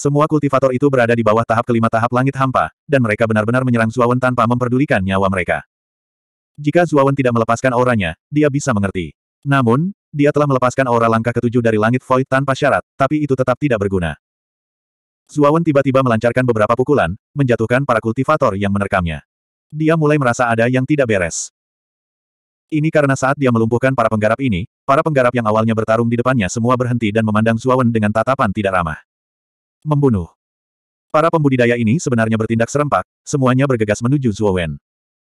Semua kultivator itu berada di bawah tahap kelima tahap langit hampa, dan mereka benar-benar menyerang Zuawan tanpa memperdulikan nyawa mereka. Jika Zuawan tidak melepaskan auranya, dia bisa mengerti. Namun, dia telah melepaskan aura langkah ketujuh dari langit void tanpa syarat, tapi itu tetap tidak berguna. Zuawan tiba-tiba melancarkan beberapa pukulan, menjatuhkan para kultivator yang menerkamnya. Dia mulai merasa ada yang tidak beres. Ini karena saat dia melumpuhkan para penggarap ini, para penggarap yang awalnya bertarung di depannya semua berhenti dan memandang Zuawan dengan tatapan tidak ramah. Membunuh. Para pembudidaya ini sebenarnya bertindak serempak, semuanya bergegas menuju Wen.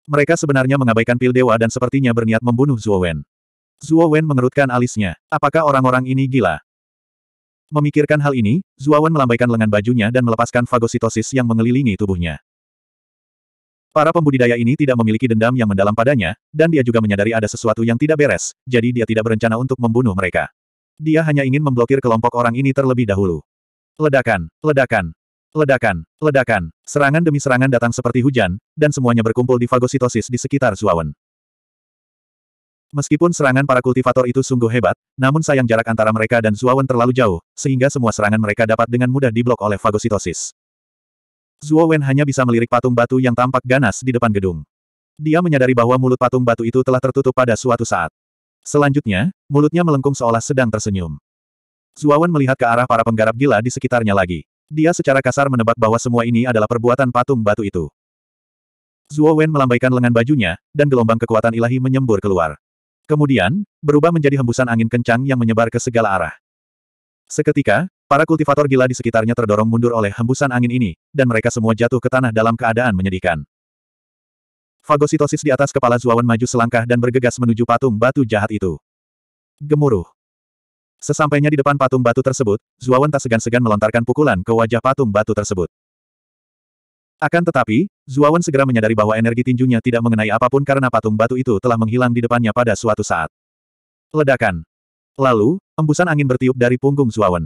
Mereka sebenarnya mengabaikan pil dewa dan sepertinya berniat membunuh Wen. Zuowen. Wen mengerutkan alisnya. Apakah orang-orang ini gila? Memikirkan hal ini, Wen melambaikan lengan bajunya dan melepaskan fagositosis yang mengelilingi tubuhnya. Para pembudidaya ini tidak memiliki dendam yang mendalam padanya, dan dia juga menyadari ada sesuatu yang tidak beres, jadi dia tidak berencana untuk membunuh mereka. Dia hanya ingin memblokir kelompok orang ini terlebih dahulu. Ledakan, ledakan, ledakan, ledakan. Serangan demi serangan datang seperti hujan, dan semuanya berkumpul di fagositosis di sekitar Zuawan. Meskipun serangan para kultivator itu sungguh hebat, namun sayang jarak antara mereka dan Zuawan terlalu jauh, sehingga semua serangan mereka dapat dengan mudah diblok oleh fagositosis. Zuawan hanya bisa melirik patung batu yang tampak ganas di depan gedung. Dia menyadari bahwa mulut patung batu itu telah tertutup pada suatu saat. Selanjutnya, mulutnya melengkung seolah sedang tersenyum. Zuawan melihat ke arah para penggarap gila di sekitarnya lagi. Dia secara kasar menebak bahwa semua ini adalah perbuatan patung batu itu. Zuo melambaikan lengan bajunya, dan gelombang kekuatan ilahi menyembur keluar. Kemudian, berubah menjadi hembusan angin kencang yang menyebar ke segala arah. Seketika, para kultivator gila di sekitarnya terdorong mundur oleh hembusan angin ini, dan mereka semua jatuh ke tanah dalam keadaan menyedihkan. Fagositosis di atas kepala Zuawan maju selangkah dan bergegas menuju patung batu jahat itu. Gemuruh. Sesampainya di depan patung batu tersebut, Zuawan tak segan-segan melontarkan pukulan ke wajah patung batu tersebut. Akan tetapi, Zuawan segera menyadari bahwa energi tinjunya tidak mengenai apapun karena patung batu itu telah menghilang di depannya pada suatu saat. Ledakan. Lalu, embusan angin bertiup dari punggung Zuawan.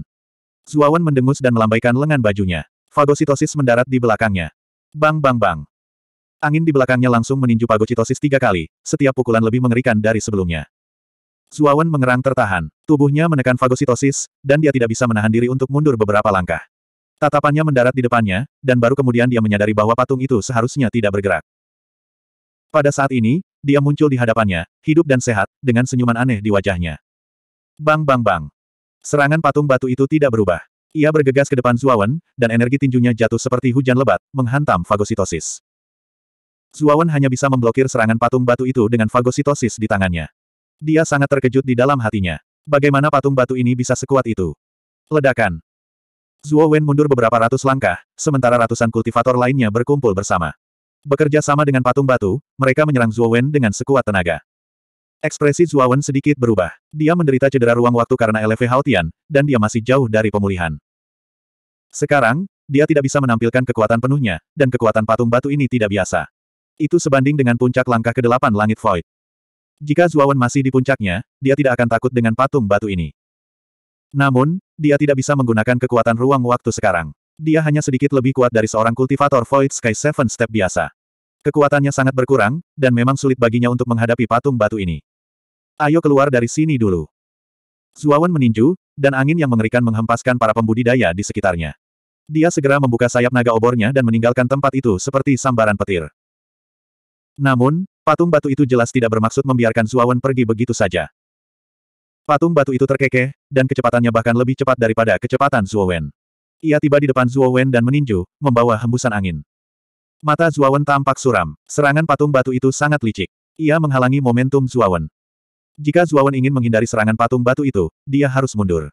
Zuawan mendengus dan melambaikan lengan bajunya. Fagositosis mendarat di belakangnya. Bang bang bang. Angin di belakangnya langsung meninju fagositosis tiga kali, setiap pukulan lebih mengerikan dari sebelumnya. Zuawan mengerang tertahan. Tubuhnya menekan fagositosis, dan dia tidak bisa menahan diri untuk mundur beberapa langkah. Tatapannya mendarat di depannya, dan baru kemudian dia menyadari bahwa patung itu seharusnya tidak bergerak. Pada saat ini, dia muncul di hadapannya, hidup dan sehat, dengan senyuman aneh di wajahnya. Bang bang bang. Serangan patung batu itu tidak berubah. Ia bergegas ke depan Zuawan, dan energi tinjunya jatuh seperti hujan lebat, menghantam fagositosis. Zuawan hanya bisa memblokir serangan patung batu itu dengan fagositosis di tangannya. Dia sangat terkejut di dalam hatinya. Bagaimana patung batu ini bisa sekuat itu? Ledakan. Zuo Wen mundur beberapa ratus langkah, sementara ratusan kultivator lainnya berkumpul bersama. Bekerja sama dengan patung batu, mereka menyerang Zuo Wen dengan sekuat tenaga. Ekspresi Zuo Wen sedikit berubah. Dia menderita cedera ruang waktu karena LV Haotian, dan dia masih jauh dari pemulihan. Sekarang, dia tidak bisa menampilkan kekuatan penuhnya, dan kekuatan patung batu ini tidak biasa. Itu sebanding dengan puncak langkah ke-8 langit void. Jika Zuawan masih di puncaknya, dia tidak akan takut dengan patung batu ini. Namun, dia tidak bisa menggunakan kekuatan ruang waktu sekarang. Dia hanya sedikit lebih kuat dari seorang kultivator Void Sky Seven Step biasa. Kekuatannya sangat berkurang, dan memang sulit baginya untuk menghadapi patung batu ini. Ayo keluar dari sini dulu. Zuawan meninju, dan angin yang mengerikan menghempaskan para pembudidaya di sekitarnya. Dia segera membuka sayap naga obornya dan meninggalkan tempat itu seperti sambaran petir. Namun, Patung batu itu jelas tidak bermaksud membiarkan Zuawan pergi begitu saja. Patung batu itu terkekeh, dan kecepatannya bahkan lebih cepat daripada kecepatan Zuowen. Ia tiba di depan Zuowen dan meninju, membawa hembusan angin. Mata Zuowen tampak suram. Serangan patung batu itu sangat licik. Ia menghalangi momentum Zuowen. Jika Zuowen ingin menghindari serangan patung batu itu, dia harus mundur.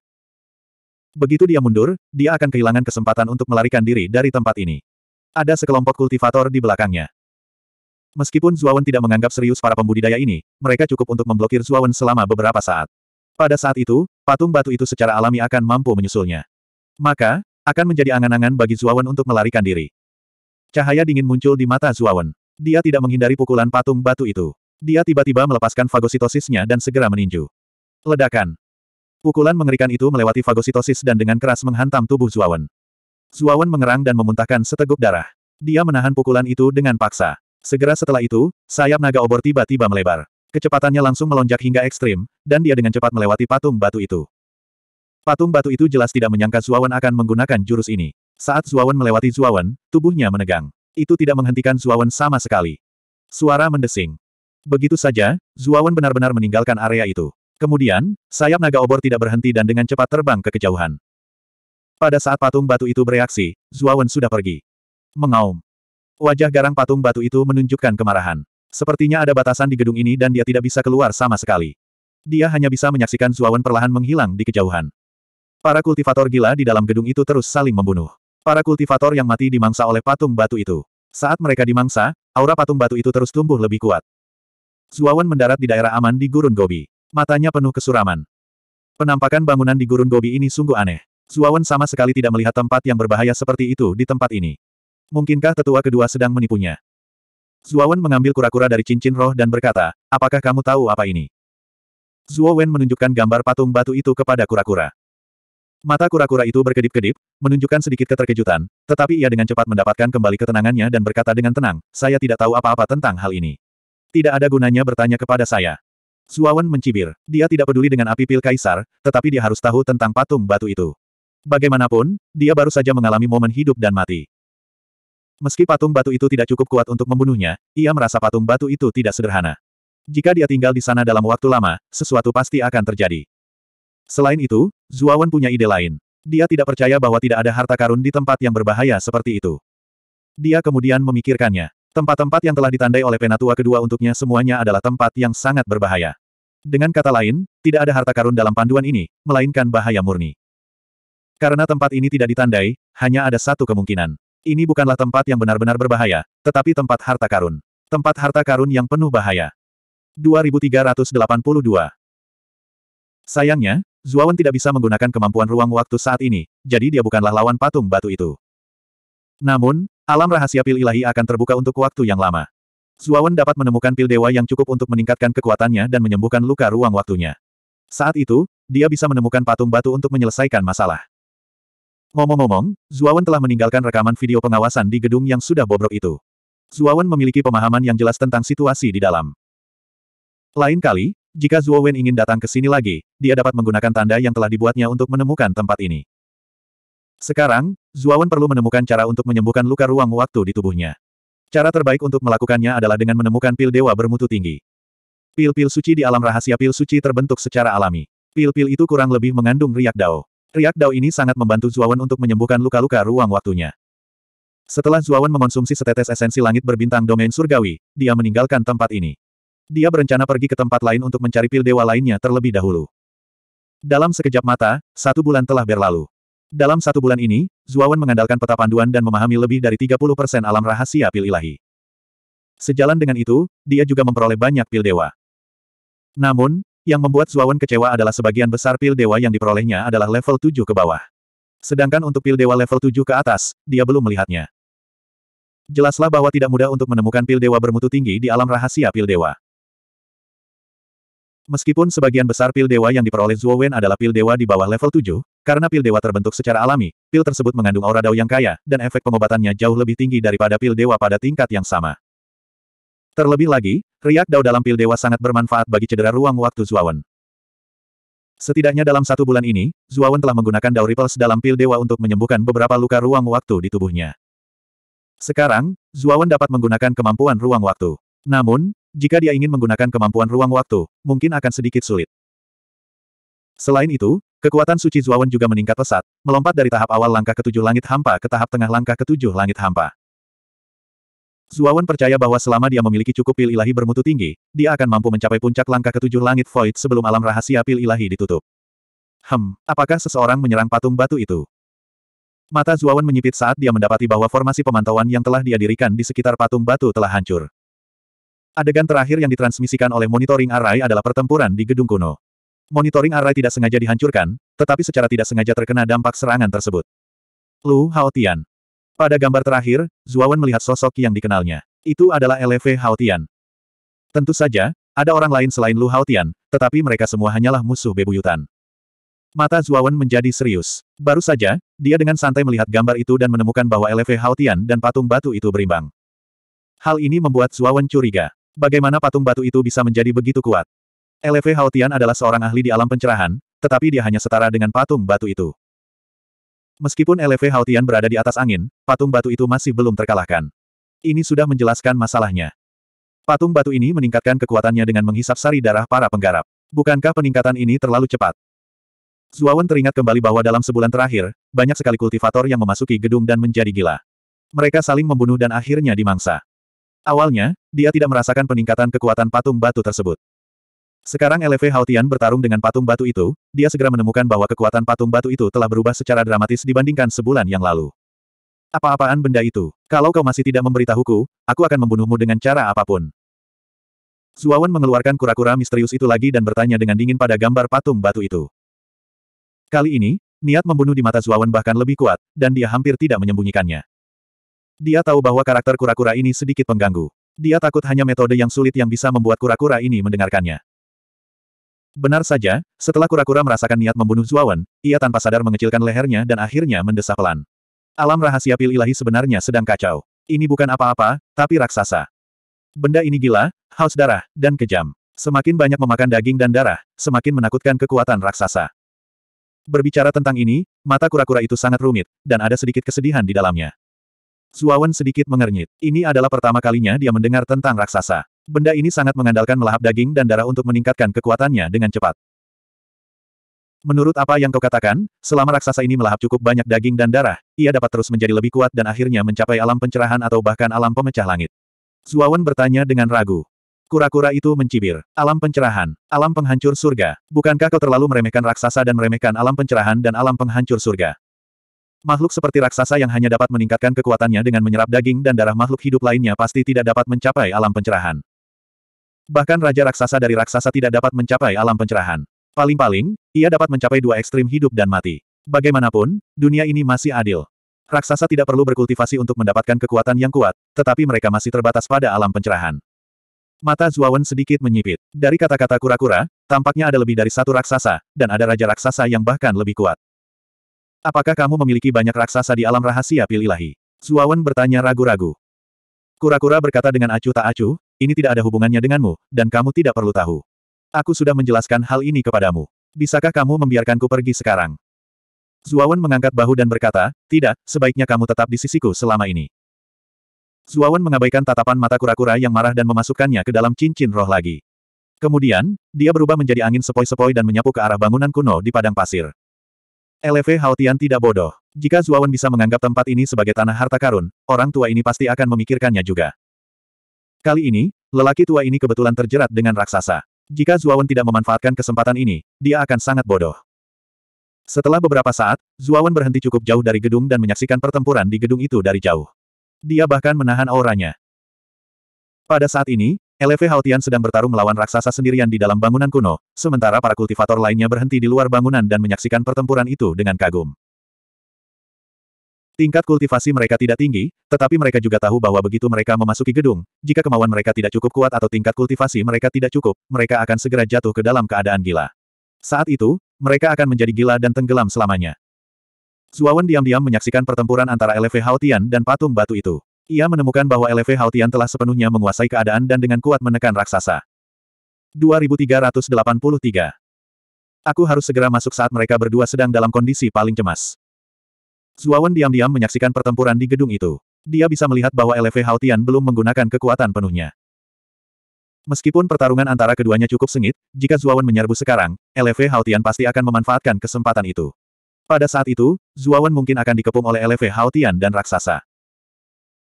Begitu dia mundur, dia akan kehilangan kesempatan untuk melarikan diri dari tempat ini. Ada sekelompok kultivator di belakangnya. Meskipun Zuawan tidak menganggap serius para pembudidaya ini, mereka cukup untuk memblokir Zuawan selama beberapa saat. Pada saat itu, patung batu itu secara alami akan mampu menyusulnya. Maka, akan menjadi angan-angan bagi Zuawan untuk melarikan diri. Cahaya dingin muncul di mata Zuawan. Dia tidak menghindari pukulan patung batu itu. Dia tiba-tiba melepaskan fagositosisnya dan segera meninju. Ledakan. Pukulan mengerikan itu melewati fagositosis dan dengan keras menghantam tubuh Zuawan. Zuawan mengerang dan memuntahkan seteguk darah. Dia menahan pukulan itu dengan paksa. Segera setelah itu, sayap naga obor tiba-tiba melebar. Kecepatannya langsung melonjak hingga ekstrim, dan dia dengan cepat melewati patung batu itu. Patung batu itu jelas tidak menyangka Zuawan akan menggunakan jurus ini. Saat Zuawan melewati Zuawan, tubuhnya menegang. Itu tidak menghentikan Zuawan sama sekali. Suara mendesing. Begitu saja, Zuawan benar-benar meninggalkan area itu. Kemudian, sayap naga obor tidak berhenti dan dengan cepat terbang ke kejauhan. Pada saat patung batu itu bereaksi, Zuawan sudah pergi. Mengaum. Wajah garang patung batu itu menunjukkan kemarahan. Sepertinya ada batasan di gedung ini dan dia tidak bisa keluar sama sekali. Dia hanya bisa menyaksikan Zuawan perlahan menghilang di kejauhan. Para kultivator gila di dalam gedung itu terus saling membunuh. Para kultivator yang mati dimangsa oleh patung batu itu. Saat mereka dimangsa, aura patung batu itu terus tumbuh lebih kuat. Zuawan mendarat di daerah aman di Gurun Gobi. Matanya penuh kesuraman. Penampakan bangunan di Gurun Gobi ini sungguh aneh. Zuawan sama sekali tidak melihat tempat yang berbahaya seperti itu di tempat ini. Mungkinkah tetua kedua sedang menipunya? Wen mengambil kura-kura dari cincin roh dan berkata, apakah kamu tahu apa ini? Zuo Wen menunjukkan gambar patung batu itu kepada kura-kura. Mata kura-kura itu berkedip-kedip, menunjukkan sedikit keterkejutan, tetapi ia dengan cepat mendapatkan kembali ketenangannya dan berkata dengan tenang, saya tidak tahu apa-apa tentang hal ini. Tidak ada gunanya bertanya kepada saya. Zuo Wen mencibir, dia tidak peduli dengan api pil kaisar, tetapi dia harus tahu tentang patung batu itu. Bagaimanapun, dia baru saja mengalami momen hidup dan mati. Meski patung batu itu tidak cukup kuat untuk membunuhnya, ia merasa patung batu itu tidak sederhana. Jika dia tinggal di sana dalam waktu lama, sesuatu pasti akan terjadi. Selain itu, Zuawan punya ide lain. Dia tidak percaya bahwa tidak ada harta karun di tempat yang berbahaya seperti itu. Dia kemudian memikirkannya. Tempat-tempat yang telah ditandai oleh penatua kedua untuknya semuanya adalah tempat yang sangat berbahaya. Dengan kata lain, tidak ada harta karun dalam panduan ini, melainkan bahaya murni. Karena tempat ini tidak ditandai, hanya ada satu kemungkinan. Ini bukanlah tempat yang benar-benar berbahaya, tetapi tempat harta karun. Tempat harta karun yang penuh bahaya. 2382 Sayangnya, Zuawan tidak bisa menggunakan kemampuan ruang waktu saat ini, jadi dia bukanlah lawan patung batu itu. Namun, alam rahasia pil ilahi akan terbuka untuk waktu yang lama. Zuawan dapat menemukan pil dewa yang cukup untuk meningkatkan kekuatannya dan menyembuhkan luka ruang waktunya. Saat itu, dia bisa menemukan patung batu untuk menyelesaikan masalah. Ngomong-ngomong, Zuawan telah meninggalkan rekaman video pengawasan di gedung yang sudah bobrok itu. Zuawan memiliki pemahaman yang jelas tentang situasi di dalam. Lain kali, jika Zuawan ingin datang ke sini lagi, dia dapat menggunakan tanda yang telah dibuatnya untuk menemukan tempat ini. Sekarang, Zuawan perlu menemukan cara untuk menyembuhkan luka ruang waktu di tubuhnya. Cara terbaik untuk melakukannya adalah dengan menemukan pil dewa bermutu tinggi. Pil-pil suci di alam rahasia pil suci terbentuk secara alami. Pil-pil itu kurang lebih mengandung riak dao. Riak Dao ini sangat membantu Zuawan untuk menyembuhkan luka-luka ruang waktunya. Setelah Zuawan mengonsumsi setetes esensi langit berbintang domain surgawi, dia meninggalkan tempat ini. Dia berencana pergi ke tempat lain untuk mencari pil dewa lainnya terlebih dahulu. Dalam sekejap mata, satu bulan telah berlalu. Dalam satu bulan ini, Zuawan mengandalkan peta panduan dan memahami lebih dari 30% alam rahasia pil ilahi. Sejalan dengan itu, dia juga memperoleh banyak pil dewa. Namun, yang membuat Zuawan kecewa adalah sebagian besar pil dewa yang diperolehnya adalah level 7 ke bawah. Sedangkan untuk pil dewa level 7 ke atas, dia belum melihatnya. Jelaslah bahwa tidak mudah untuk menemukan pil dewa bermutu tinggi di alam rahasia pil dewa. Meskipun sebagian besar pil dewa yang diperoleh Zuowen adalah pil dewa di bawah level 7, karena pil dewa terbentuk secara alami, pil tersebut mengandung aura dao yang kaya, dan efek pengobatannya jauh lebih tinggi daripada pil dewa pada tingkat yang sama. Terlebih lagi, riak dao dalam pil dewa sangat bermanfaat bagi cedera ruang waktu Zuawan. Setidaknya dalam satu bulan ini, Zuawan telah menggunakan Dao Ripples dalam pil dewa untuk menyembuhkan beberapa luka ruang waktu di tubuhnya. Sekarang, Zuawan dapat menggunakan kemampuan ruang waktu. Namun, jika dia ingin menggunakan kemampuan ruang waktu, mungkin akan sedikit sulit. Selain itu, kekuatan suci Zuawan juga meningkat pesat, melompat dari tahap awal langkah ketujuh langit hampa ke tahap tengah langkah ketujuh langit hampa. Zuawan percaya bahwa selama dia memiliki cukup pil ilahi bermutu tinggi, dia akan mampu mencapai puncak langkah ketujuh langit void sebelum alam rahasia pil ilahi ditutup. Hem, apakah seseorang menyerang patung batu itu? Mata Zuawan menyipit saat dia mendapati bahwa formasi pemantauan yang telah dia dirikan di sekitar patung batu telah hancur. Adegan terakhir yang ditransmisikan oleh monitoring array adalah pertempuran di gedung kuno. Monitoring array tidak sengaja dihancurkan, tetapi secara tidak sengaja terkena dampak serangan tersebut. Lu Haotian, pada gambar terakhir, Zuawan melihat sosok yang dikenalnya. Itu adalah LV Haotian. Tentu saja, ada orang lain selain Lu Haotian, tetapi mereka semua hanyalah musuh bebuyutan. Mata Zuawan menjadi serius. Baru saja, dia dengan santai melihat gambar itu dan menemukan bahwa LV Haotian dan patung batu itu berimbang. Hal ini membuat Zuawan curiga. Bagaimana patung batu itu bisa menjadi begitu kuat? LV Haotian adalah seorang ahli di alam pencerahan, tetapi dia hanya setara dengan patung batu itu. Meskipun LV Haotian berada di atas angin, patung batu itu masih belum terkalahkan. Ini sudah menjelaskan masalahnya. Patung batu ini meningkatkan kekuatannya dengan menghisap sari darah para penggarap. Bukankah peningkatan ini terlalu cepat? Zuawan teringat kembali bahwa dalam sebulan terakhir, banyak sekali kultivator yang memasuki gedung dan menjadi gila. Mereka saling membunuh dan akhirnya dimangsa. Awalnya, dia tidak merasakan peningkatan kekuatan patung batu tersebut. Sekarang LV Haotian bertarung dengan patung batu itu, dia segera menemukan bahwa kekuatan patung batu itu telah berubah secara dramatis dibandingkan sebulan yang lalu. Apa-apaan benda itu? Kalau kau masih tidak memberitahuku, aku akan membunuhmu dengan cara apapun. Zuawan mengeluarkan kura-kura misterius itu lagi dan bertanya dengan dingin pada gambar patung batu itu. Kali ini, niat membunuh di mata Zuawan bahkan lebih kuat, dan dia hampir tidak menyembunyikannya. Dia tahu bahwa karakter kura-kura ini sedikit pengganggu. Dia takut hanya metode yang sulit yang bisa membuat kura-kura ini mendengarkannya. Benar saja, setelah kura-kura merasakan niat membunuh Zuawan, ia tanpa sadar mengecilkan lehernya dan akhirnya mendesah pelan. Alam rahasia pil ilahi sebenarnya sedang kacau. Ini bukan apa-apa, tapi raksasa. Benda ini gila, haus darah, dan kejam. Semakin banyak memakan daging dan darah, semakin menakutkan kekuatan raksasa. Berbicara tentang ini, mata kura-kura itu sangat rumit, dan ada sedikit kesedihan di dalamnya. Zuawan sedikit mengernyit. Ini adalah pertama kalinya dia mendengar tentang raksasa. Benda ini sangat mengandalkan melahap daging dan darah untuk meningkatkan kekuatannya dengan cepat. Menurut apa yang kau katakan, selama raksasa ini melahap cukup banyak daging dan darah, ia dapat terus menjadi lebih kuat dan akhirnya mencapai alam pencerahan atau bahkan alam pemecah langit. Zuawan bertanya dengan ragu. Kura-kura itu mencibir. Alam pencerahan. Alam penghancur surga. Bukankah kau terlalu meremehkan raksasa dan meremehkan alam pencerahan dan alam penghancur surga? Makhluk seperti raksasa yang hanya dapat meningkatkan kekuatannya dengan menyerap daging dan darah makhluk hidup lainnya pasti tidak dapat mencapai alam pencerahan. Bahkan Raja Raksasa dari Raksasa tidak dapat mencapai alam pencerahan. Paling-paling, ia dapat mencapai dua ekstrim hidup dan mati. Bagaimanapun, dunia ini masih adil. Raksasa tidak perlu berkultivasi untuk mendapatkan kekuatan yang kuat, tetapi mereka masih terbatas pada alam pencerahan. Mata Zuawan sedikit menyipit. Dari kata-kata kura-kura, tampaknya ada lebih dari satu raksasa, dan ada raja raksasa yang bahkan lebih kuat. Apakah kamu memiliki banyak raksasa di alam rahasia pil ilahi? Zuawan bertanya ragu-ragu. Kura-kura berkata dengan acuh tak acuh, ini tidak ada hubungannya denganmu, dan kamu tidak perlu tahu. Aku sudah menjelaskan hal ini kepadamu. Bisakah kamu membiarkanku pergi sekarang? Zuawan mengangkat bahu dan berkata, tidak, sebaiknya kamu tetap di sisiku selama ini. Zuawan mengabaikan tatapan mata kura-kura yang marah dan memasukkannya ke dalam cincin roh lagi. Kemudian, dia berubah menjadi angin sepoi-sepoi dan menyapu ke arah bangunan kuno di padang pasir. LV Haotian tidak bodoh. Jika Zuawan bisa menganggap tempat ini sebagai tanah harta karun, orang tua ini pasti akan memikirkannya juga. Kali ini, lelaki tua ini kebetulan terjerat dengan raksasa. Jika Zuawan tidak memanfaatkan kesempatan ini, dia akan sangat bodoh. Setelah beberapa saat, Zuawan berhenti cukup jauh dari gedung dan menyaksikan pertempuran di gedung itu dari jauh. Dia bahkan menahan auranya. Pada saat ini, LV Haotian sedang bertarung melawan raksasa sendirian di dalam bangunan kuno, sementara para kultivator lainnya berhenti di luar bangunan dan menyaksikan pertempuran itu dengan kagum. Tingkat kultivasi mereka tidak tinggi, tetapi mereka juga tahu bahwa begitu mereka memasuki gedung, jika kemauan mereka tidak cukup kuat atau tingkat kultivasi mereka tidak cukup, mereka akan segera jatuh ke dalam keadaan gila. Saat itu, mereka akan menjadi gila dan tenggelam selamanya. Zuawan diam-diam menyaksikan pertempuran antara LV Haotian dan patung batu itu. Ia menemukan bahwa LV Haotian telah sepenuhnya menguasai keadaan dan dengan kuat menekan raksasa. 2383 Aku harus segera masuk saat mereka berdua sedang dalam kondisi paling cemas. Zuawan diam-diam menyaksikan pertempuran di gedung itu. Dia bisa melihat bahwa LV Haotian belum menggunakan kekuatan penuhnya. Meskipun pertarungan antara keduanya cukup sengit, jika Zuawan menyerbu sekarang, LV Haotian pasti akan memanfaatkan kesempatan itu. Pada saat itu, Zuawan mungkin akan dikepung oleh LV Haotian dan raksasa.